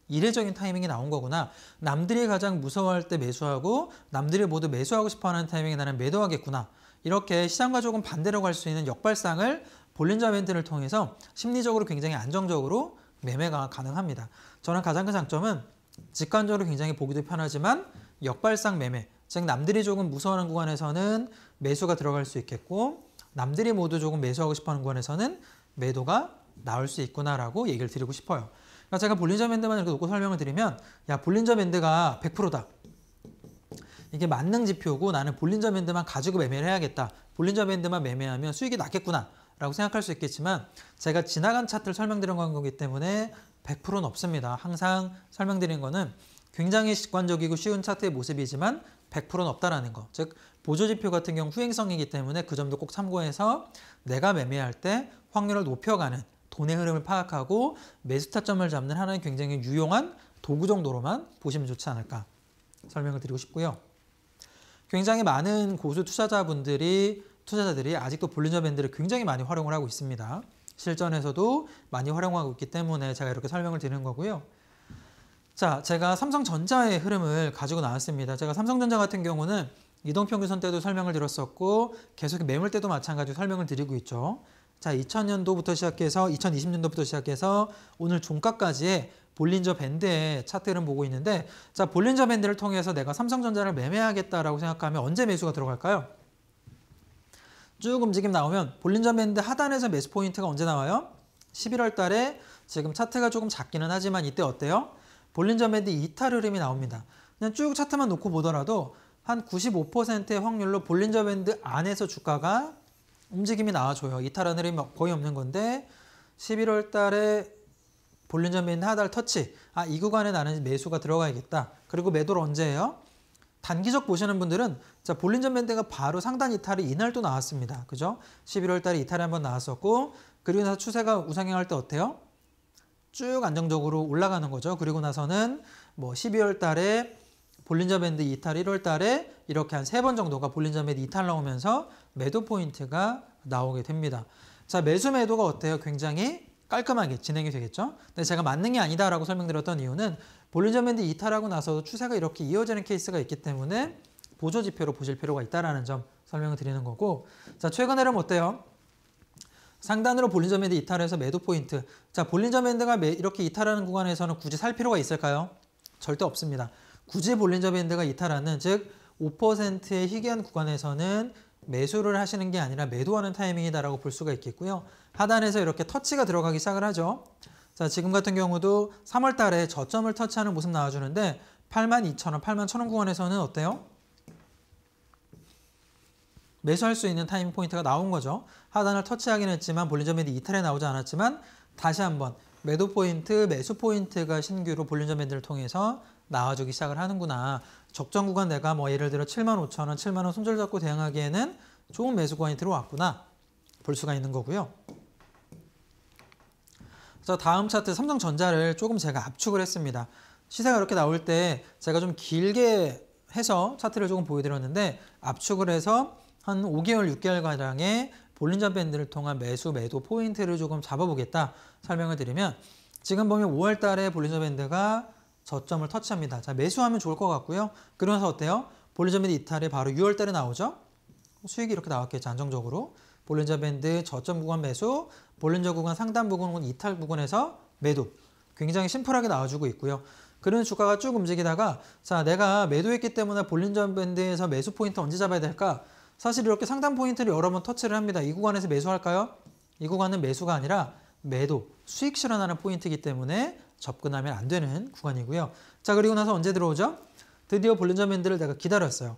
이례적인 타이밍이 나온 거구나. 남들이 가장 무서워할 때 매수하고 남들이 모두 매수하고 싶어하는 타이밍에 나는 매도하겠구나. 이렇게 시장과 조금 반대로 갈 수 있는 역발상을 볼린저 밴드를 통해서 심리적으로 굉장히 안정적으로 매매가 가능합니다. 저는 가장 큰 장점은 직관적으로 굉장히 보기도 편하지만 역발상 매매, 즉 남들이 조금 무서워하는 구간에서는 매수가 들어갈 수 있겠고 남들이 모두 조금 매수하고 싶어하는 구간에서는 매도가 나올 수 있구나라고 얘기를 드리고 싶어요. 그러니까 제가 볼린저 밴드만 이렇게 놓고 설명을 드리면 야 볼린저 밴드가 100%다. 이게 만능 지표고 나는 볼린저 밴드만 가지고 매매를 해야겠다. 볼린저 밴드만 매매하면 수익이 낫겠구나 라고 생각할 수 있겠지만 제가 지나간 차트를 설명드린 거기 때문에 100%는 없습니다. 항상 설명드린 거는 굉장히 직관적이고 쉬운 차트의 모습이지만 100%는 없다라는 거. 즉 보조지표 같은 경우 후행성이기 때문에 그 점도 꼭 참고해서 내가 매매할 때 확률을 높여가는 돈의 흐름을 파악하고 매수 타점을 잡는 하나의 굉장히 유용한 도구 정도로만 보시면 좋지 않을까 설명을 드리고 싶고요. 굉장히 많은 고수 투자자분들이 투자자들이 아직도 볼린저 밴드를 굉장히 많이 활용을 하고 있습니다. 실전에서도 많이 활용하고 있기 때문에 제가 이렇게 설명을 드리는 거고요. 자, 제가 삼성전자의 흐름을 가지고 나왔습니다. 제가 삼성전자 같은 경우는 이동평균선 때도 설명을 드렸었고 계속 매물 때도 마찬가지로 설명을 드리고 있죠. 자, 2000년도부터 시작해서 2020년도부터 시작해서 오늘 종가까지의 볼린저 밴드의 차트를 보고 있는데 자, 볼린저 밴드를 통해서 내가 삼성전자를 매매하겠다라고 생각하면 언제 매수가 들어갈까요? 쭉 움직임 나오면 볼린저 밴드 하단에서 매수 포인트가 언제 나와요? 11월 달에 지금 차트가 조금 작기는 하지만 이때 어때요? 볼린저 밴드 이탈 흐름이 나옵니다. 그냥 쭉 차트만 놓고 보더라도 한 95%의 확률로 볼린저 밴드 안에서 주가가 움직임이 나와줘요. 이탈한 흐름이 거의 없는 건데 11월 달에 볼린저 밴드 하달 터치 아이 구간에 나는 매수가 들어가야겠다. 그리고 매도를 언제 해요? 단기적 보시는 분들은 자 볼린저 밴드가 바로 상단 이탈이 이날도 나왔습니다. 그죠? 11월 달에 이탈이 한 번 나왔었고 그리고 나서 추세가 우상향할 때 어때요? 쭉 안정적으로 올라가는 거죠. 그리고 나서는 뭐 12월 달에 볼린저 밴드 이탈 1월 달에 이렇게 한 세 번 정도가 볼린저 밴드 이탈 나오면서 매도 포인트가 나오게 됩니다. 자, 매수 매도가 어때요? 굉장히 깔끔하게 진행이 되겠죠? 근데 제가 맞는 게 아니다라고 설명드렸던 이유는 볼린저 밴드 이탈하고 나서도 추세가 이렇게 이어지는 케이스가 있기 때문에 보조 지표로 보실 필요가 있다라는 점 설명을 드리는 거고 자, 최근에는 어때요? 상단으로 볼린저 밴드 이탈해서 매도 포인트. 자, 볼린저 밴드가 매, 이렇게 이탈하는 구간에서는 굳이 살 필요가 있을까요? 절대 없습니다. 굳이 볼린저 밴드가 이탈하는 즉 5%의 희귀한 구간에서는 매수를 하시는 게 아니라 매도하는 타이밍이다라고 볼 수가 있겠고요. 하단에서 이렇게 터치가 들어가기 시작을 하죠. 자, 지금 같은 경우도 3월 달에 저점을 터치하는 모습 나와주는데 82,000원, 81,000원 구간에서는 어때요? 매수할 수 있는 타이밍 포인트가 나온 거죠. 하단을 터치하긴 했지만 볼린저 밴드 이탈에 나오지 않았지만 다시 한번 매도 포인트, 매수 포인트가 신규로 볼린저 밴드를 통해서 나와주기 시작을 하는구나. 적정 구간 내가 뭐 예를 들어 7만 5천 원, 7만 원 손절 잡고 대응하기에는 좋은 매수 구간이 들어왔구나. 볼 수가 있는 거고요. 자 다음 차트 삼성전자를 조금 제가 압축을 했습니다. 시세가 이렇게 나올 때 제가 좀 길게 해서 차트를 조금 보여드렸는데 압축을 해서 한 5개월, 6개월가량의 볼린저 밴드를 통한 매수 매도 포인트를 조금 잡아보겠다 설명을 드리면 지금 보면 5월 달에 볼린저 밴드가 저점을 터치합니다. 자, 매수하면 좋을 것 같고요. 그러면서 어때요? 볼린저 밴드 이탈이 바로 6월 달에 나오죠? 수익이 이렇게 나왔겠죠, 안정적으로. 볼린저 밴드 저점 구간 매수, 볼린저 구간 상단 부분 혹은 이탈 부분에서 매도. 굉장히 심플하게 나와주고 있고요. 그런 주가가 쭉 움직이다가 자 내가 매도했기 때문에 볼린저 밴드에서 매수 포인트 언제 잡아야 될까? 사실 이렇게 상단 포인트를 여러 번 터치를 합니다. 이 구간에서 매수할까요? 이 구간은 매수가 아니라 매도, 수익 실현하는 포인트이기 때문에 접근하면 안 되는 구간이고요. 자 그리고 나서 언제 들어오죠? 드디어 볼린저 밴들을 내가 기다렸어요.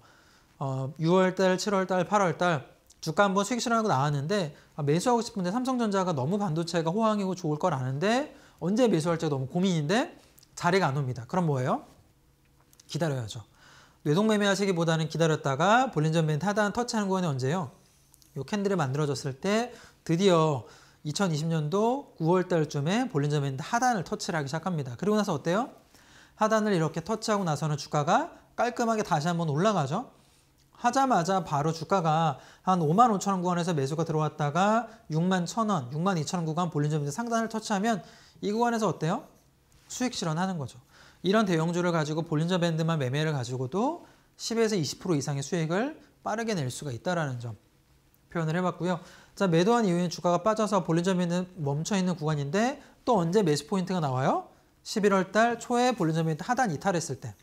어, 6월달, 7월달, 8월달 주가 한번 수익 실현하고 나왔는데 아, 매수하고 싶은데 삼성전자가 너무 반도체가 호황이고 좋을 걸 아는데 언제 매수할지 너무 고민인데 자리가 안 옵니다. 그럼 뭐예요? 기다려야죠. 뇌동매매 하시기보다는 기다렸다가 볼린저맨 하단 터치하는 구간이 언제예요? 이 캔들이 만들어졌을 때 드디어 2020년도 9월달쯤에 볼린저맨 하단을 터치를 하기 시작합니다. 그리고 나서 어때요? 하단을 이렇게 터치하고 나서는 주가가 깔끔하게 다시 한번 올라가죠. 하자마자 바로 주가가 한 5만 5천 원 구간에서 매수가 들어왔다가 6만 1천 원, 6만 2천 원 구간 볼린저맨 상단을 터치하면 이 구간에서 어때요? 수익 실현하는 거죠. 이런 대형주를 가지고 볼린저 밴드만 매매를 가지고도 10에서 20% 이상의 수익을 빠르게 낼 수가 있다라는 점 표현을 해봤고요. 자 매도한 이후에 주가가 빠져서 볼린저 밴드 멈춰 있는 구간인데 또 언제 매수 포인트가 나와요? 11월 달 초에 볼린저 밴드 하단 이탈했을 때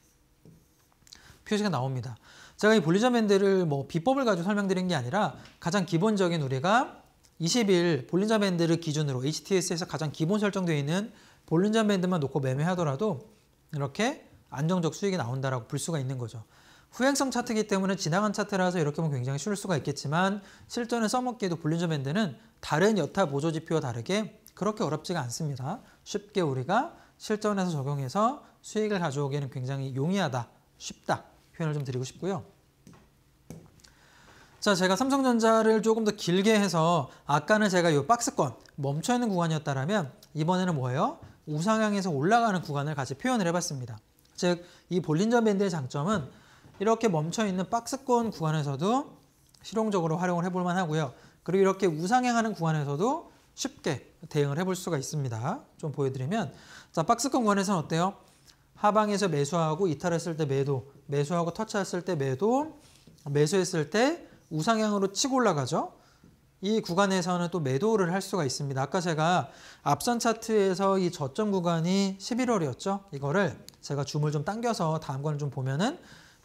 표시가 나옵니다. 제가 이 볼린저 밴드를 뭐 비법을 가지고 설명드린 게 아니라 가장 기본적인 우리가 20일 볼린저 밴드를 기준으로 HTS에서 가장 기본 설정되어 있는 볼린저 밴드만 놓고 매매하더라도 이렇게 안정적 수익이 나온다라고 볼 수가 있는 거죠. 후행성 차트이기 때문에 지나간 차트라서 이렇게 보면 굉장히 쉬울 수가 있겠지만 실전에 써먹기에도 볼린저 밴드는 다른 여타 보조 지표와 다르게 그렇게 어렵지가 않습니다. 쉽게 우리가 실전에서 적용해서 수익을 가져오기에는 굉장히 용이하다, 쉽다 표현을 좀 드리고 싶고요. 자, 제가 삼성전자를 조금 더 길게 해서 아까는 제가 이 박스권 멈춰있는 구간이었다면 이번에는 뭐예요? 우상향에서 올라가는 구간을 같이 표현을 해봤습니다. 즉, 이 볼린저 밴드의 장점은 이렇게 멈춰있는 박스권 구간에서도 실용적으로 활용을 해볼 만하고요. 그리고 이렇게 우상향하는 구간에서도 쉽게 대응을 해볼 수가 있습니다. 좀 보여드리면 자 박스권 구간에서는 어때요? 하방에서 매수하고 이탈했을 때 매도, 매수하고 터치했을 때 매도, 매수했을 때 우상향으로 치고 올라가죠. 이 구간에서는 또 매도를 할 수가 있습니다. 아까 제가 앞선 차트에서 이 저점 구간이 11월이었죠. 이거를 제가 줌을 좀 당겨서 다음 권을 좀 보면은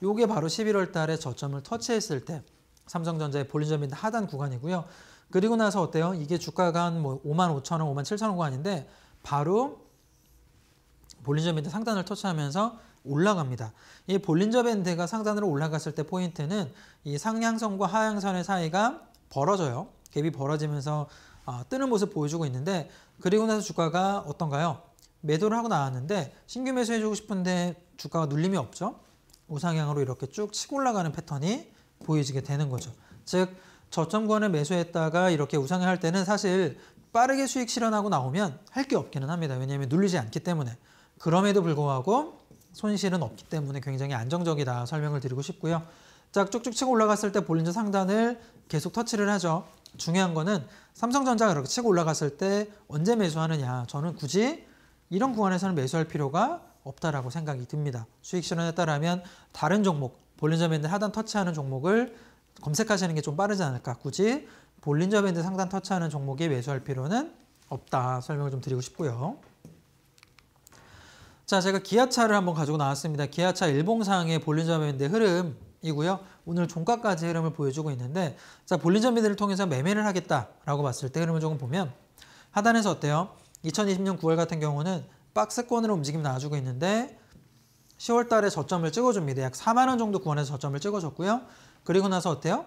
요게 바로 11월 달에 저점을 터치했을 때 삼성전자의 볼륨점인 하단 구간이고요. 그리고 나서 어때요? 이게 주가가 뭐 5만 5천 원, 5만 7천 원 구간인데 바로 볼린저 밴드 상단을 터치하면서 올라갑니다. 이 볼린저 밴드가 상단으로 올라갔을 때 포인트는 이 상향선과 하향선의 사이가 벌어져요. 갭이 벌어지면서 어, 뜨는 모습 보여주고 있는데 그리고 나서 주가가 어떤가요? 매도를 하고 나왔는데 신규 매수해주고 싶은데 주가가 눌림이 없죠. 우상향으로 이렇게 쭉 치고 올라가는 패턴이 보여지게 되는 거죠. 즉 저점권을 매수했다가 이렇게 우상향할 때는 사실 빠르게 수익 실현하고 나오면 할 게 없기는 합니다. 왜냐하면 눌리지 않기 때문에. 그럼에도 불구하고 손실은 없기 때문에 굉장히 안정적이다 설명을 드리고 싶고요. 자, 쭉쭉 치고 올라갔을 때 볼린저 상단을 계속 터치를 하죠. 중요한 거는 삼성전자가 그렇게 치고 올라갔을 때 언제 매수하느냐. 저는 굳이 이런 구간에서는 매수할 필요가 없다라고 생각이 듭니다. 수익 실현에따라면 다른 종목, 볼린저 밴드 하단 터치하는 종목을 검색하시는 게 좀 빠르지 않을까. 굳이 볼린저 밴드 상단 터치하는 종목에 매수할 필요는 없다. 설명을 좀 드리고 싶고요. 자, 제가 기아차를 한번 가지고 나왔습니다. 기아차 일봉상의 볼린저 밴드 흐름 이고요. 오늘 종가까지 흐름을 보여주고 있는데 자볼린전비드를 통해서 매매를 하겠다라고 봤을 때 흐름을 조금 보면 하단에서 어때요? 2020년 9월 같은 경우는 박스권으로 움직임 나와주고 있는데 10월 달에 저점을 찍어줍니다. 약 4만 원 정도 구원에서 저점을 찍어줬고요. 그리고 나서 어때요?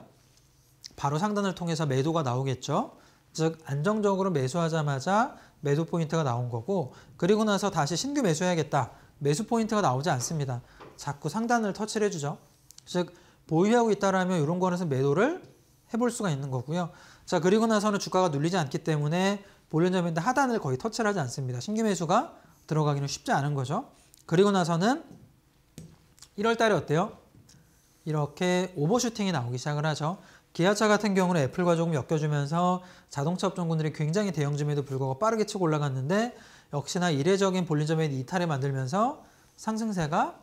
바로 상단을 통해서 매도가 나오겠죠. 즉 안정적으로 매수하자마자 매도 포인트가 나온 거고 그리고 나서 다시 신규 매수해야겠다. 매수 포인트가 나오지 않습니다. 자꾸 상단을 터치를 해주죠. 즉 보유하고 있다라면 이런 거에서 매도를 해볼 수가 있는 거고요. 자 그리고 나서는 주가가 눌리지 않기 때문에 볼륨점인데 하단을 거의 터치를 하지 않습니다. 신규 매수가 들어가기는 쉽지 않은 거죠. 그리고 나서는 1월 달에 어때요? 이렇게 오버슈팅이 나오기 시작을 하죠. 기아차 같은 경우는 애플과 조금 엮여주면서 자동차 업종군들이 굉장히 대형점에도 불구하고 빠르게 치고 올라갔는데 역시나 이례적인 볼륨점에 이탈을 만들면서 상승세가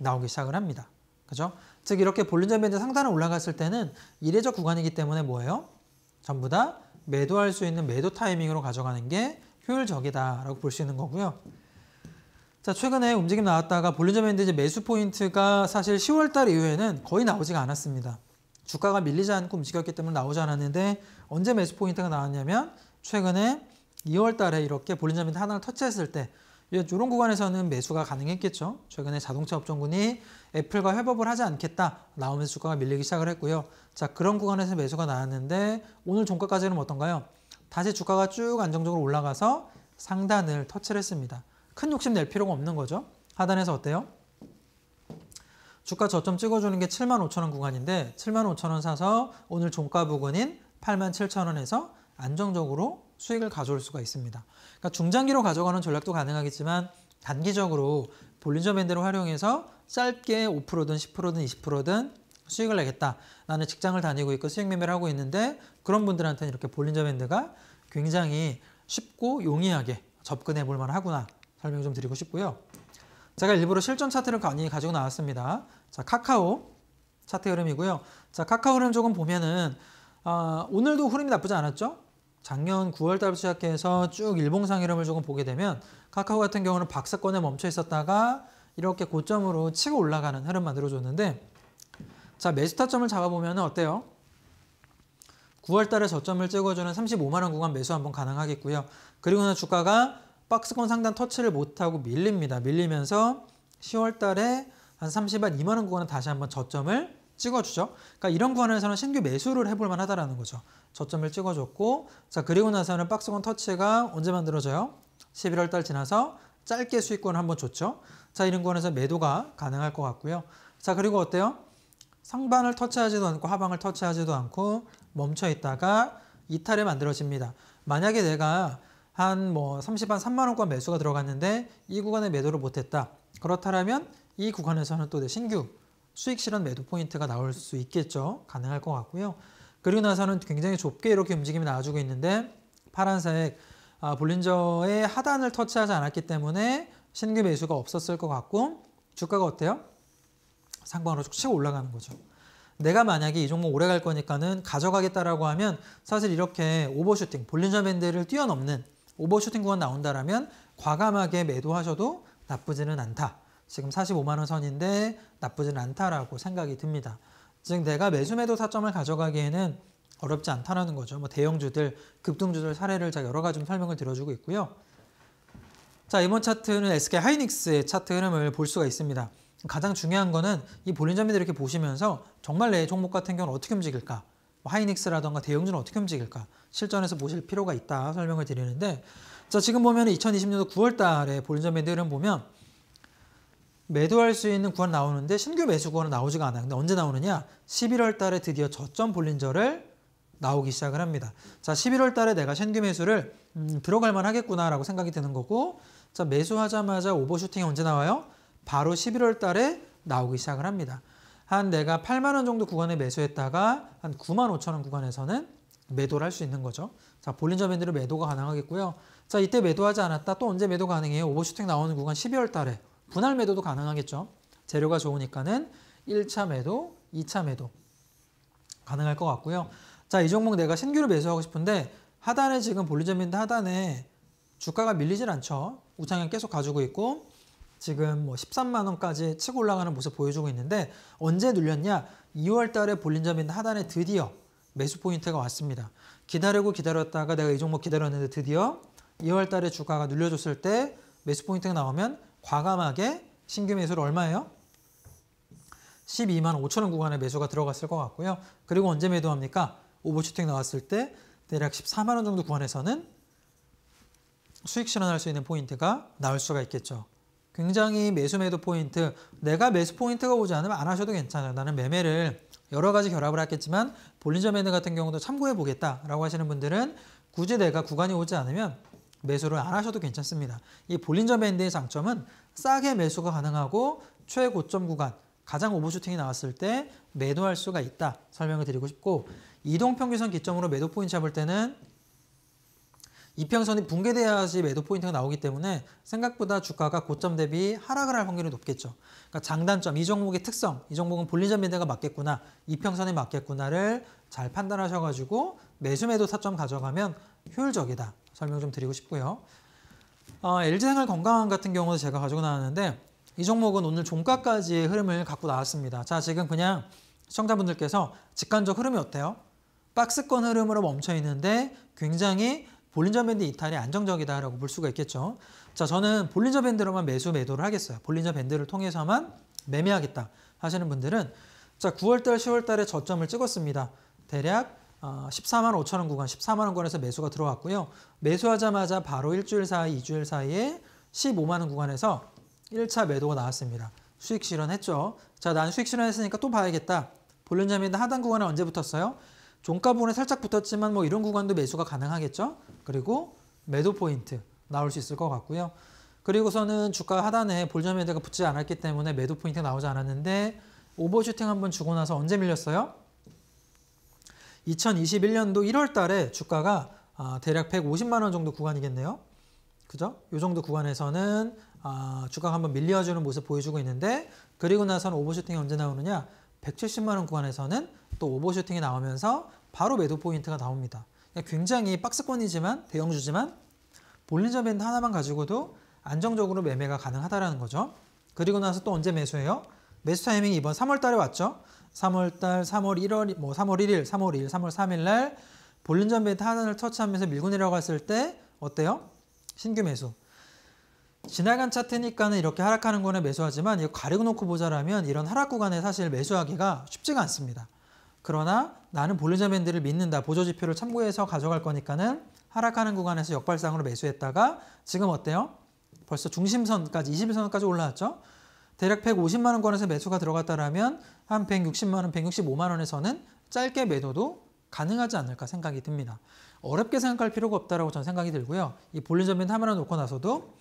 나오기 시작을 합니다. 그죠? 즉 이렇게 볼린저 밴드 상단에 올라갔을 때는 이례적 구간이기 때문에 뭐예요? 전부 다 매도할 수 있는 매도 타이밍으로 가져가는 게 효율적이다라고 볼 수 있는 거고요. 자 최근에 움직임 나왔다가 볼린저 밴드 이제 매수 포인트가 사실 10월달 이후에는 거의 나오지가 않았습니다. 주가가 밀리지 않고 움직였기 때문에 나오지 않았는데 언제 매수 포인트가 나왔냐면 최근에 2월달에 이렇게 볼린저 밴드 하나를 터치했을 때 이런 구간에서는 매수가 가능했겠죠. 최근에 자동차 업종군이 애플과 협업을 하지 않겠다 나오면서 주가가 밀리기 시작을 했고요. 자 그런 구간에서 매수가 나왔는데 오늘 종가까지는 어떤가요? 다시 주가가 쭉 안정적으로 올라가서 상단을 터치를 했습니다. 큰 욕심 낼 필요가 없는 거죠. 하단에서 어때요? 주가 저점 찍어주는 게 75,000원 구간인데 75,000원 사서 오늘 종가 부근인 87,000원에서 안정적으로 수익을 가져올 수가 있습니다. 그러니까 중장기로 가져가는 전략도 가능하겠지만 단기적으로 볼린저 밴드를 활용해서 짧게 5%든 10%든 20%든 수익을 내겠다. 나는 직장을 다니고 있고 수익 매매를 하고 있는데 그런 분들한테는 이렇게 볼린저 밴드가 굉장히 쉽고 용이하게 접근해 볼 만하구나 설명을 좀 드리고 싶고요. 제가 일부러 실전 차트를 많이 가지고 나왔습니다. 자 카카오 차트 흐름이고요. 자 카카오 흐름 조금 보면은 아, 오늘도 흐름이 나쁘지 않았죠? 작년 9월달부터 시작해서 쭉 일봉상 흐름을 조금 보게 되면 카카오 같은 경우는 박사권에 멈춰 있었다가 이렇게 고점으로 치고 올라가는 흐름 만들어줬는데 자 매수 타점을 잡아보면 어때요? 9월달에 저점을 찍어주는 35만원 구간 매수 한번 가능하겠고요. 그리고는 주가가 박스권 상단 터치를 못하고 밀립니다. 밀리면서 10월달에 한 30만 2만원 구간은 다시 한번 저점을 찍어주죠. 그러니까 이런 구간에서는 신규 매수를 해볼 만하다라는 거죠. 저점을 찍어줬고 자 그리고 나서는 박스권 터치가 언제 만들어져요? 11월달 지나서 짧게 수익권을 한번 줬죠. 자, 이런 거에서 매도가 가능할 것 같고요. 자, 그리고 어때요? 상반을 터치하지도 않고 하방을 터치하지도 않고 멈춰 있다가 이탈에 만들어집니다. 만약에 내가 한 뭐3 0만 3만 원권 매수가 들어갔는데 이 구간에 매도를 못했다. 그렇다면 이 구간에서는 또 신규 수익 실현 매도 포인트가 나올 수 있겠죠. 가능할 것 같고요. 그리고 나서는 굉장히 좁게 이렇게 움직임이 나와주고 있는데 파란색 아, 볼린저의 하단을 터치하지 않았기 때문에 신규 매수가 없었을 것 같고 주가가 어때요? 상방으로 쭉 치고 올라가는 거죠. 내가 만약에 이 종목 오래 갈 거니까는 가져가겠다라고 하면 사실 이렇게 오버슈팅, 볼린저 밴드를 뛰어넘는 오버슈팅 구간 나온다라면 과감하게 매도하셔도 나쁘지는 않다. 지금 45만 원 선인데 나쁘진 않다라고 생각이 듭니다. 즉 내가 매수 매도 사점을 가져가기에는 어렵지 않다라는 거죠. 뭐 대형주들, 급등주들 사례를 제가 여러 가지 좀 설명을 들어주고 있고요. 자 이번 차트는 SK 하이닉스의 차트 흐름을 볼 수가 있습니다. 가장 중요한 거는 이볼륨점이들 이렇게 보시면서 정말 내 종목 같은 경우는 어떻게 움직일까 뭐 하이닉스라던가 대형주는 어떻게 움직일까 실전에서 보실 필요가 있다 설명을 드리는데 자 지금 보면 2020년도 9월 달에 볼륨점이들 흐름 보면 매도할 수 있는 구간 나오는데 신규 매수 구간은 나오지가 않아요. 근데 언제 나오느냐 11월 달에 드디어 저점 볼린저를 나오기 시작을 합니다. 자 11월 달에 내가 신규 매수를 음, 들어갈 만하겠구나라고 생각이 드는 거고 자, 매수하자마자 오버슈팅이 언제 나와요? 바로 11월 달에 나오기 시작을 합니다. 한 내가 8만 원 정도 구간에 매수했다가 한 9만 5천 원 구간에서는 매도를 할 수 있는 거죠. 자, 볼린저 밴드로 매도가 가능하겠고요. 자, 이때 매도하지 않았다. 또 언제 매도 가능해요? 오버슈팅 나오는 구간 12월 달에 분할 매도도 가능하겠죠. 재료가 좋으니까는 1차 매도, 2차 매도 가능할 것 같고요. 자, 이 종목 내가 신규로 매수하고 싶은데 하단에 지금 볼린저 밴드 하단에 주가가 밀리질 않죠. 우상향 계속 가지고 있고 지금 뭐 13만 원까지 치고 올라가는 모습 보여주고 있는데 언제 눌렸냐? 2월 달에 볼린저 빈 하단에 드디어 매수 포인트가 왔습니다. 기다리고 기다렸다가 내가 이 종목 기다렸는데 드디어 2월 달에 주가가 눌려줬을 때 매수 포인트가 나오면 과감하게 신규 매수를 얼마예요? 12만 5천원 구간에 매수가 들어갔을 것 같고요. 그리고 언제 매도합니까? 오버슈팅 나왔을 때 대략 14만 원 정도 구간에서는 수익 실현할 수 있는 포인트가 나올 수가 있겠죠. 굉장히 매수 매도 포인트, 내가 매수 포인트가 오지 않으면 안 하셔도 괜찮아요. 나는 매매를 여러 가지 결합을 했겠지만 볼린저 매드 같은 경우도 참고해 보겠다라고 하시는 분들은 굳이 내가 구간이 오지 않으면 매수를 안 하셔도 괜찮습니다. 이 볼린저 밴드의 장점은 싸게 매수가 가능하고 최고점 구간, 가장 오버슈팅이 나왔을 때 매도할 수가 있다 설명을 드리고 싶고 이동평균선 기점으로 매도 포인트 잡을 때는 이평선이 붕괴돼야지 매도 포인트가 나오기 때문에 생각보다 주가가 고점 대비 하락을 할 확률이 높겠죠. 그러니까 장단점, 이 종목의 특성, 이 종목은 볼리전 매드가 맞겠구나, 이평선에 맞겠구나를 잘 판단하셔가지고 매수 매도 사점 가져가면 효율적이다. 설명 좀 드리고 싶고요. 어, LG생활 건강 같은 경우도 제가 가지고 나왔는데 이 종목은 오늘 종가까지의 흐름을 갖고 나왔습니다. 자, 지금 그냥 시청자분들께서 직관적 흐름이 어때요? 박스권 흐름으로 멈춰 있는데 굉장히 볼린저 밴드 이탈이 안정적이다라고 볼 수가 있겠죠. 자, 저는 볼린저 밴드로만 매수 매도를 하겠어요. 볼린저 밴드를 통해서만 매매하겠다 하시는 분들은 자, 9월달, 10월달에 저점을 찍었습니다. 대략 14만 어, 5천 원 구간, 14만 원권에서 매수가 들어왔고요. 매수하자마자 바로 일주일 사이, 이주일 사이에 15만 원 구간에서 1차 매도가 나왔습니다. 수익 실현했죠. 자, 난 수익 실현했으니까 또 봐야겠다. 볼린저 밴드 하단 구간은 언제 붙었어요? 종가 부분에 살짝 붙었지만 뭐 이런 구간도 매수가 가능하겠죠. 그리고 매도 포인트 나올 수 있을 것 같고요. 그리고서는 주가 하단에 볼륨 헤드가 붙지 않았기 때문에 매도 포인트 나오지 않았는데 오버슈팅 한번 주고 나서 언제 밀렸어요? 2021년도 1월 달에 주가가 아, 대략 150만 원 정도 구간이겠네요. 그죠? 이 정도 구간에서는 아, 주가가 한번 밀려주는 모습 보여주고 있는데 그리고 나서는 오버슈팅이 언제 나오느냐? 170만 원 구간에서는 또 오버슈팅이 나오면서 바로 매도 포인트가 나옵니다. 그러니까 굉장히 박스권이지만 대형주지만 볼린저 밴드 하나만 가지고도 안정적으로 매매가 가능하다라는 거죠. 그리고 나서 또 언제 매수해요? 매수 타이밍이 이번 3월 달에 왔죠. 3월 달, 3월 1월, 뭐 3월 1일, 3월 2일, 3월 3일 날 볼린저 밴드 하나를 터치하면서 밀고 내려갔을 때 어때요? 신규 매수. 지나간 차트니까는 이렇게 하락하는 거는 매수하지만 이거 가리고 놓고 보자라면 이런 하락 구간에 사실 매수하기가 쉽지가 않습니다. 그러나 나는 볼리저 밴드를 믿는다. 보조 지표를 참고해서 가져갈 거니까는 하락하는 구간에서 역발상으로 매수했다가 지금 어때요? 벌써 중심선까지 21선까지 올라왔죠? 대략 150만 원권에서 매수가 들어갔다라면 한 160만 원, 165만 원에서는 짧게 매도도 가능하지 않을까 생각이 듭니다. 어렵게 생각할 필요가 없다라고 저는 생각이 들고요. 이 볼린저맨 하면을 놓고 나서도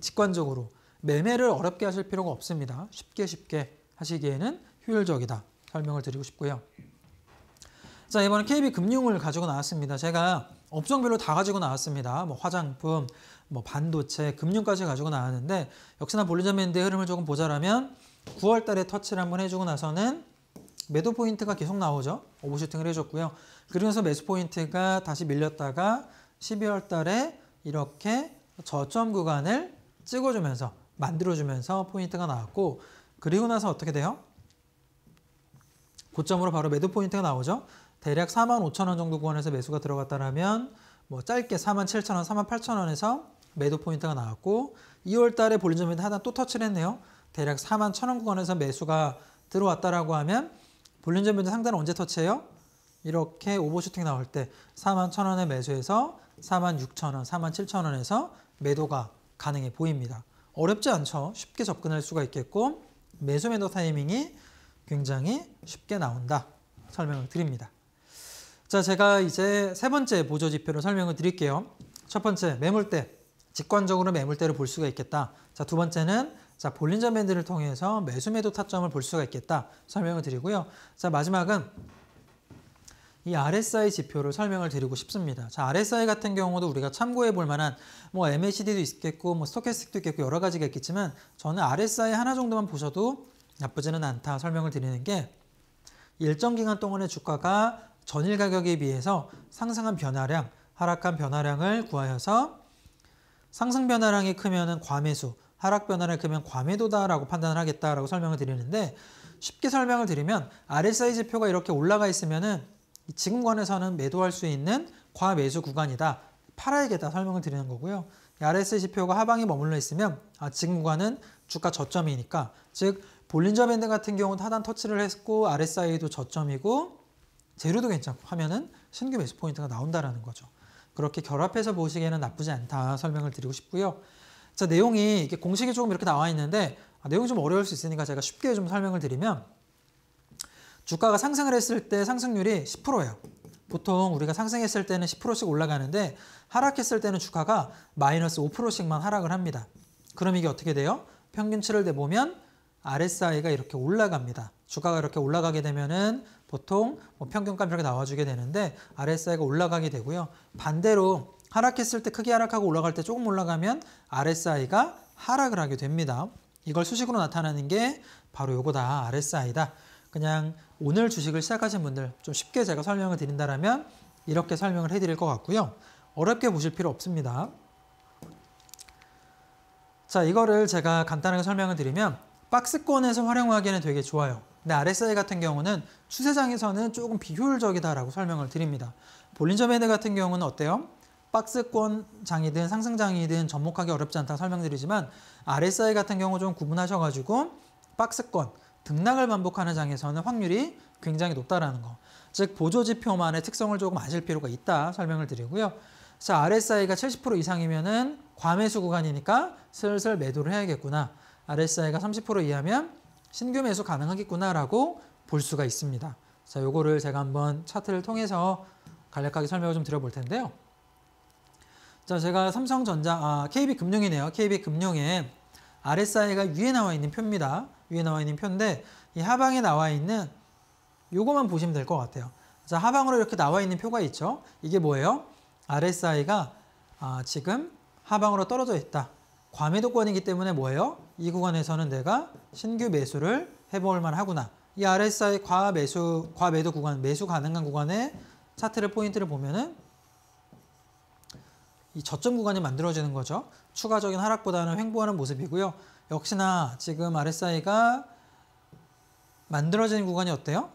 직관적으로 매매를 어렵게 하실 필요가 없습니다. 쉽게 쉽게 하시기에는 효율적이다 설명을 드리고 싶고요. 자이번에 KB금융을 가지고 나왔습니다. 제가 업종별로 다 가지고 나왔습니다. 뭐 화장품, 뭐 반도체, 금융까지 가지고 나왔는데 역시나 볼리자맨드의 흐름을 조금 보자라면 9월 달에 터치를 한번 해주고 나서는 매도 포인트가 계속 나오죠. 오버슈팅을 해줬고요. 그러면서 매수 포인트가 다시 밀렸다가 12월 달에 이렇게 저점 구간을 찍어주면서 만들어주면서 포인트가 나왔고 그리고 나서 어떻게 돼요? 고점으로 바로 매도 포인트가 나오죠. 대략 45,000원 정도 구간에서 매수가 들어갔다라면 뭐 짧게 47,000원, 48,000원에서 매도 포인트가 나왔고 2월 달에 볼륨 포인트 하단 또 터치를 했네요. 대략 41,000원 구간에서 매수가 들어왔다라고 하면 볼륨전 에조 상단은 언제 터치해요? 이렇게 오버슈팅 나올 때 41,000원에 매수해서 46,000원, 47,000원에서 매도가 가능해 보입니다. 어렵지 않죠. 쉽게 접근할 수가 있겠고 매수매도 타이밍이 굉장히 쉽게 나온다. 설명을 드립니다. 자, 제가 이제 세 번째 보조 지표를 설명을 드릴게요. 첫 번째, 매물대. 직관적으로 매물대를 볼 수가 있겠다. 자, 두 번째는 자, 볼린저 밴드를 통해서 매수매도 타점을 볼 수가 있겠다. 설명을 드리고요. 자, 마지막은 이 RSI 지표를 설명을 드리고 싶습니다. 자, RSI 같은 경우도 우리가 참고해 볼 만한 뭐 MACD도 있겠고 뭐 스토캐스틱도 있겠고 여러 가지가 있겠지만 저는 RSI 하나 정도만 보셔도 나쁘지는 않다 설명을 드리는 게 일정 기간 동안의 주가가 전일 가격에 비해서 상승한 변화량, 하락한 변화량을 구하여서 상승 변화량이 크면은 과매수, 하락 변화량이 크면 과매도다라고 판단을 하겠다라고 설명을 드리는데 쉽게 설명을 드리면 RSI 지표가 이렇게 올라가 있으면은 지금관에서는 매도할 수 있는 과매수 구간이다. 팔아야겠다 설명을 드리는 거고요. RS 지표가 하방에 머물러 있으면 아, 지금관은 주가 저점이니까 즉 볼린저 밴드 같은 경우는 하단 터치를 했고 RSI도 저점이고 재료도 괜찮고 하면은 신규 매수 포인트가 나온다라는 거죠. 그렇게 결합해서 보시기에는 나쁘지 않다 설명을 드리고 싶고요. 자 내용이 이게 공식이 조금 이렇게 나와 있는데 아, 내용이 좀 어려울 수 있으니까 제가 쉽게 좀 설명을 드리면 주가가 상승을 했을 때 상승률이 10%예요. 보통 우리가 상승했을 때는 10%씩 올라가는데 하락했을 때는 주가가 마이너스 5%씩만 하락을 합니다. 그럼 이게 어떻게 돼요? 평균치를 대보면 RSI가 이렇게 올라갑니다. 주가가 이렇게 올라가게 되면은 보통 뭐 평균값 이렇게 나와주게 되는데 RSI가 올라가게 되고요. 반대로 하락했을 때 크게 하락하고 올라갈 때 조금 올라가면 RSI가 하락을 하게 됩니다. 이걸 수식으로 나타내는 게 바로 요거다. RSI다. 그냥 오늘 주식을 시작하신 분들 좀 쉽게 제가 설명을 드린다면 이렇게 설명을 해드릴 것 같고요. 어렵게 보실 필요 없습니다. 자, 이거를 제가 간단하게 설명을 드리면 박스권에서 활용하기에는 되게 좋아요. 근데 RSI 같은 경우는 추세장에서는 조금 비효율적이다라고 설명을 드립니다. 볼린저 밴드 같은 경우는 어때요? 박스권 장이든 상승장이든 접목하기 어렵지 않다 고 설명드리지만 RSI 같은 경우 좀 구분하셔가지고 박스권 등락을 반복하는 장에서는 확률이 굉장히 높다라는 거. 즉 보조지표만의 특성을 조금 아실 필요가 있다 설명을 드리고요. 자, RSI가 70% 이상이면은 과매수 구간이니까 슬슬 매도를 해야겠구나. RSI가 30% 이하면 신규 매수 가능하겠구나라고 볼 수가 있습니다. 자, 요거를 제가 한번 차트를 통해서 간략하게 설명을 좀 드려볼 텐데요. 자, 제가 삼성전자, 아, KB금융이네요. KB금융에 RSI가 위에 나와 있는 표입니다. 위에 나와 있는 표인데 이 하방에 나와 있는 요거만 보시면 될 것 같아요. 자, 하방으로 이렇게 나와 있는 표가 있죠. 이게 뭐예요? RSI가 아, 지금 하방으로 떨어져 있다. 과매도권이기 때문에 뭐예요? 이 구간에서는 내가 신규 매수를 해볼 만하구나. 이 RSI 과매수, 과매도 구간, 매수 가능한 구간의 차트를 포인트를 보면은 이 저점 구간이 만들어지는 거죠. 추가적인 하락보다는 횡보하는 모습이고요. 역시나 지금 RSI가 만들어진 구간이 어때요?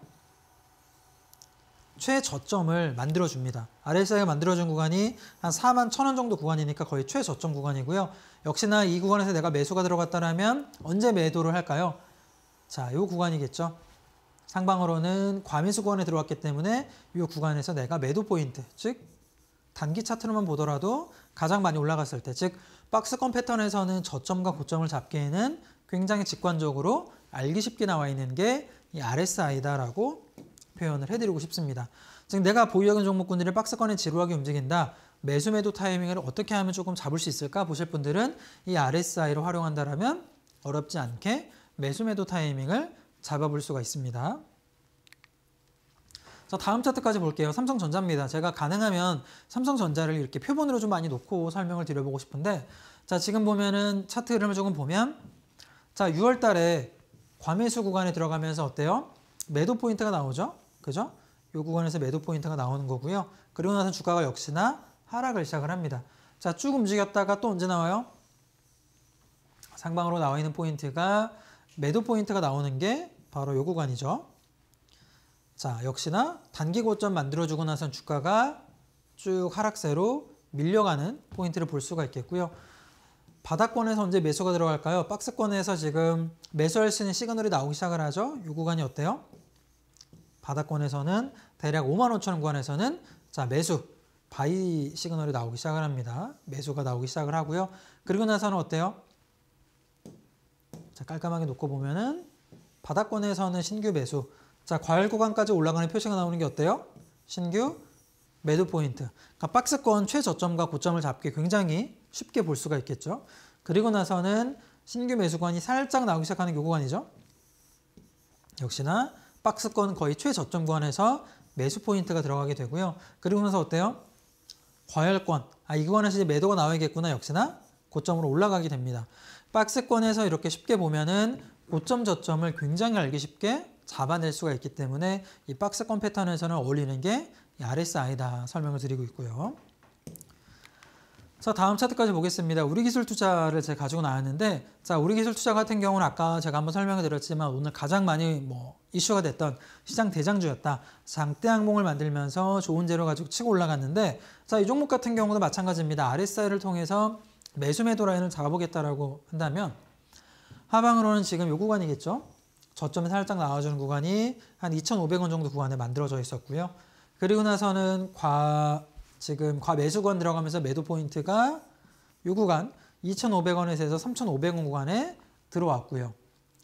최저점을 만들어줍니다. RSI가 만들어준 구간이 한 4만 1천원 정도 구간이니까 거의 최저점 구간이고요. 역시나 이 구간에서 내가 매수가 들어갔다면 언제 매도를 할까요? 자, 이 구간이겠죠. 상방으로는 과민수 구간에 들어왔기 때문에 이 구간에서 내가 매도 포인트, 즉 단기 차트로만 보더라도 가장 많이 올라갔을 때, 즉 박스권 패턴에서는 저점과 고점을 잡기에는 굉장히 직관적으로 알기 쉽게 나와 있는 게 이 RSI다라고 표현을 해드리고 싶습니다. 즉 내가 보유하는 종목군들이 박스권에 지루하게 움직인다. 매수 매도 타이밍을 어떻게 하면 조금 잡을 수 있을까 보실 분들은 이 RSI를 활용한다면 어렵지 않게 매수 매도 타이밍을 잡아볼 수가 있습니다. 자, 다음 차트까지 볼게요. 삼성전자입니다. 제가 가능하면 삼성전자를 이렇게 표본으로 좀 많이 놓고 설명을 드려보고 싶은데 자, 지금 보면은 차트 흐름을 조금 보면 자, 6월 달에 과매수 구간에 들어가면서 어때요? 매도 포인트가 나오죠? 그죠? 이 구간에서 매도 포인트가 나오는 거고요. 그리고 나서 주가가 역시나 하락을 시작을 합니다. 자, 쭉 움직였다가 또 언제 나와요? 상방으로 나와 있는 포인트가 매도 포인트가 나오는 게 바로 이 구간이죠. 자, 역시나 단기 고점 만들어주고 나선 주가가 쭉 하락세로 밀려가는 포인트를 볼 수가 있겠고요. 바닥권에서 언제 매수가 들어갈까요? 박스권에서 지금 매수할 수 있는 시그널이 나오기 시작을 하죠. 이 구간이 어때요? 바닥권에서는 대략 5만 5천 구간에서는 자 매수 바이 시그널이 나오기 시작을 합니다. 매수가 나오기 시작을 하고요. 그리고 나서는 어때요? 자 깔끔하게 놓고 보면은 바닥권에서는 신규 매수 자, 과열 구간까지 올라가는 표시가 나오는 게 어때요? 신규 매도 포인트. 그러니까 박스권 최저점과 고점을 잡기 굉장히 쉽게 볼 수가 있겠죠. 그리고 나서는 신규 매수관이 살짝 나오기 시작하는 요 구간이죠. 역시나 박스권 거의 최저점 구간에서 매수 포인트가 들어가게 되고요. 그리고 나서 어때요? 과열권. 아, 이 구간에서 이제 매도가 나와야겠구나. 역시나 고점으로 올라가게 됩니다. 박스권에서 이렇게 쉽게 보면은 고점 저점을 굉장히 알기 쉽게 잡아낼 수가 있기 때문에 이 박스권 패턴에서는 어울리는 게 RSI다 설명을 드리고 있고요. 자 다음 차트까지 보겠습니다. 우리 기술 투자를 제가 가지고 나왔는데 자 우리 기술 투자 같은 경우는 아까 제가 한번 설명해 드렸지만 오늘 가장 많이 뭐 이슈가 됐던 시장 대장주였다. 장대 항봉을 만들면서 좋은 재료 가지고 치고 올라갔는데 자 이 종목 같은 경우도 마찬가지입니다. RSI를 통해서 매수 매도 라인을 잡아보겠다라고 한다면 하방으로는 지금 요 구간이겠죠. 저점에 살짝 나와주는 구간이 한 2,500원 정도 구간에 만들어져 있었고요. 그리고 나서는 과 지금 과 매수권 들어가면서 매도 포인트가 이 구간 2,500원에서 3,500원 구간에 들어왔고요.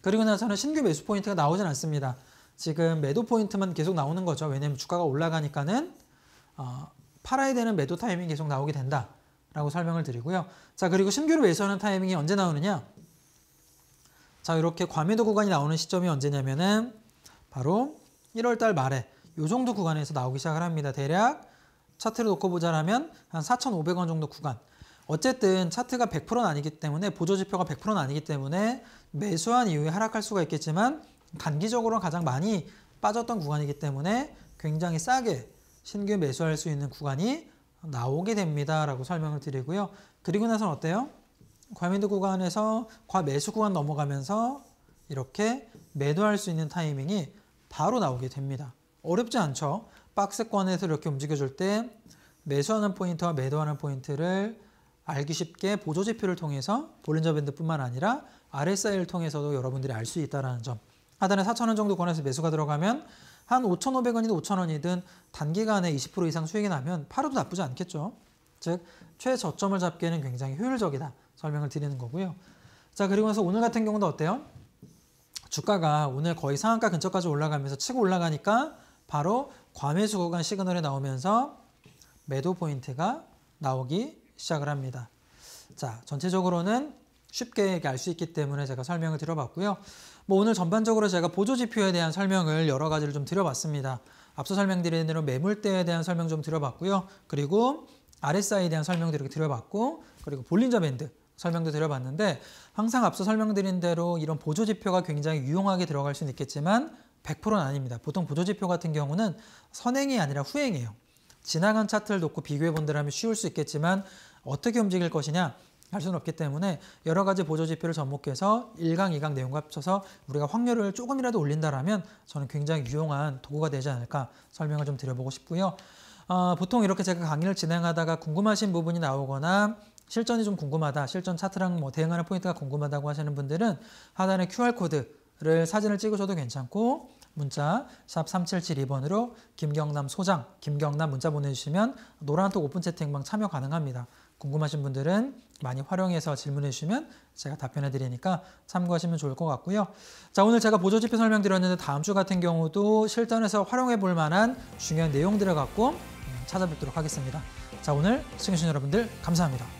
그리고 나서는 신규 매수 포인트가 나오진 않습니다. 지금 매도 포인트만 계속 나오는 거죠. 왜냐면 하 주가가 올라가니까는 어, 팔아야 되는 매도 타이밍 계속 나오게 된다라고 설명을 드리고요. 자 그리고 신규로 매수하는 타이밍이 언제 나오느냐? 자 이렇게 과밀도 구간이 나오는 시점이 언제냐면은 바로 1월달 말에 이 정도 구간에서 나오기 시작을 합니다. 대략 차트를 놓고 보자라면 한 4,500원 정도 구간. 어쨌든 차트가 100%는 아니기 때문에 보조지표가 100%는 아니기 때문에 매수한 이후에 하락할 수가 있겠지만 단기적으로는 가장 많이 빠졌던 구간이기 때문에 굉장히 싸게 신규 매수할 수 있는 구간이 나오게 됩니다. 라고 설명을 드리고요. 그리고 나서는 어때요? 과밀드 구간에서 과매수 구간 넘어가면서 이렇게 매도할 수 있는 타이밍이 바로 나오게 됩니다. 어렵지 않죠? 박스권에서 이렇게 움직여줄 때 매수하는 포인트와 매도하는 포인트를 알기 쉽게 보조지표를 통해서 볼린저 밴드뿐만 아니라 RSI를 통해서도 여러분들이 알 수 있다는 점 하단에 4,000원 정도 권에서 매수가 들어가면 한 5,500원이든 5,000원이든 단기간에 20% 이상 수익이 나면 팔아도 나쁘지 않겠죠. 즉 최저점을 잡기에는 굉장히 효율적이다. 설명을 드리는 거고요. 자, 그리고 나서 오늘 같은 경우도 어때요? 주가가 오늘 거의 상한가 근처까지 올라가면서 치고 올라가니까 바로 과매수 구간 시그널이 나오면서 매도 포인트가 나오기 시작을 합니다. 자, 전체적으로는 쉽게 알 수 있기 때문에 제가 설명을 드려봤고요. 뭐 오늘 전반적으로 제가 보조지표에 대한 설명을 여러 가지를 좀 드려봤습니다. 앞서 설명드린 대로 매물대에 대한 설명 좀 드려봤고요. 그리고 RSI에 대한 설명도 이렇게 드려봤고 그리고 볼린저 밴드 설명도 드려봤는데 항상 앞서 설명드린 대로 이런 보조지표가 굉장히 유용하게 들어갈 수는 있겠지만 100%는 아닙니다. 보통 보조지표 같은 경우는 선행이 아니라 후행이에요. 지나간 차트를 놓고 비교해 본다면 쉬울 수 있겠지만 어떻게 움직일 것이냐 알 수는 없기 때문에 여러 가지 보조지표를 접목해서 1강, 2강 내용과 합쳐서 우리가 확률을 조금이라도 올린다라면 저는 굉장히 유용한 도구가 되지 않을까 설명을 좀 드려보고 싶고요. 어, 보통 이렇게 제가 강의를 진행하다가 궁금하신 부분이 나오거나 실전이 좀 궁금하다, 실전 차트랑 뭐 대응하는 포인트가 궁금하다고 하시는 분들은 하단에 QR코드를 사진을 찍으셔도 괜찮고 문자 샵 3772번으로 김경남 소장, 김경남 문자 보내주시면 노란톡 오픈 채팅방 참여 가능합니다. 궁금하신 분들은 많이 활용해서 질문해 주시면 제가 답변해 드리니까 참고하시면 좋을 것 같고요. 자, 오늘 제가 보조지표 설명드렸는데 다음 주 같은 경우도 실전에서 활용해 볼 만한 중요한 내용들을 갖고 음, 찾아뵙도록 하겠습니다. 자, 오늘 시청해주신 여러분들 감사합니다.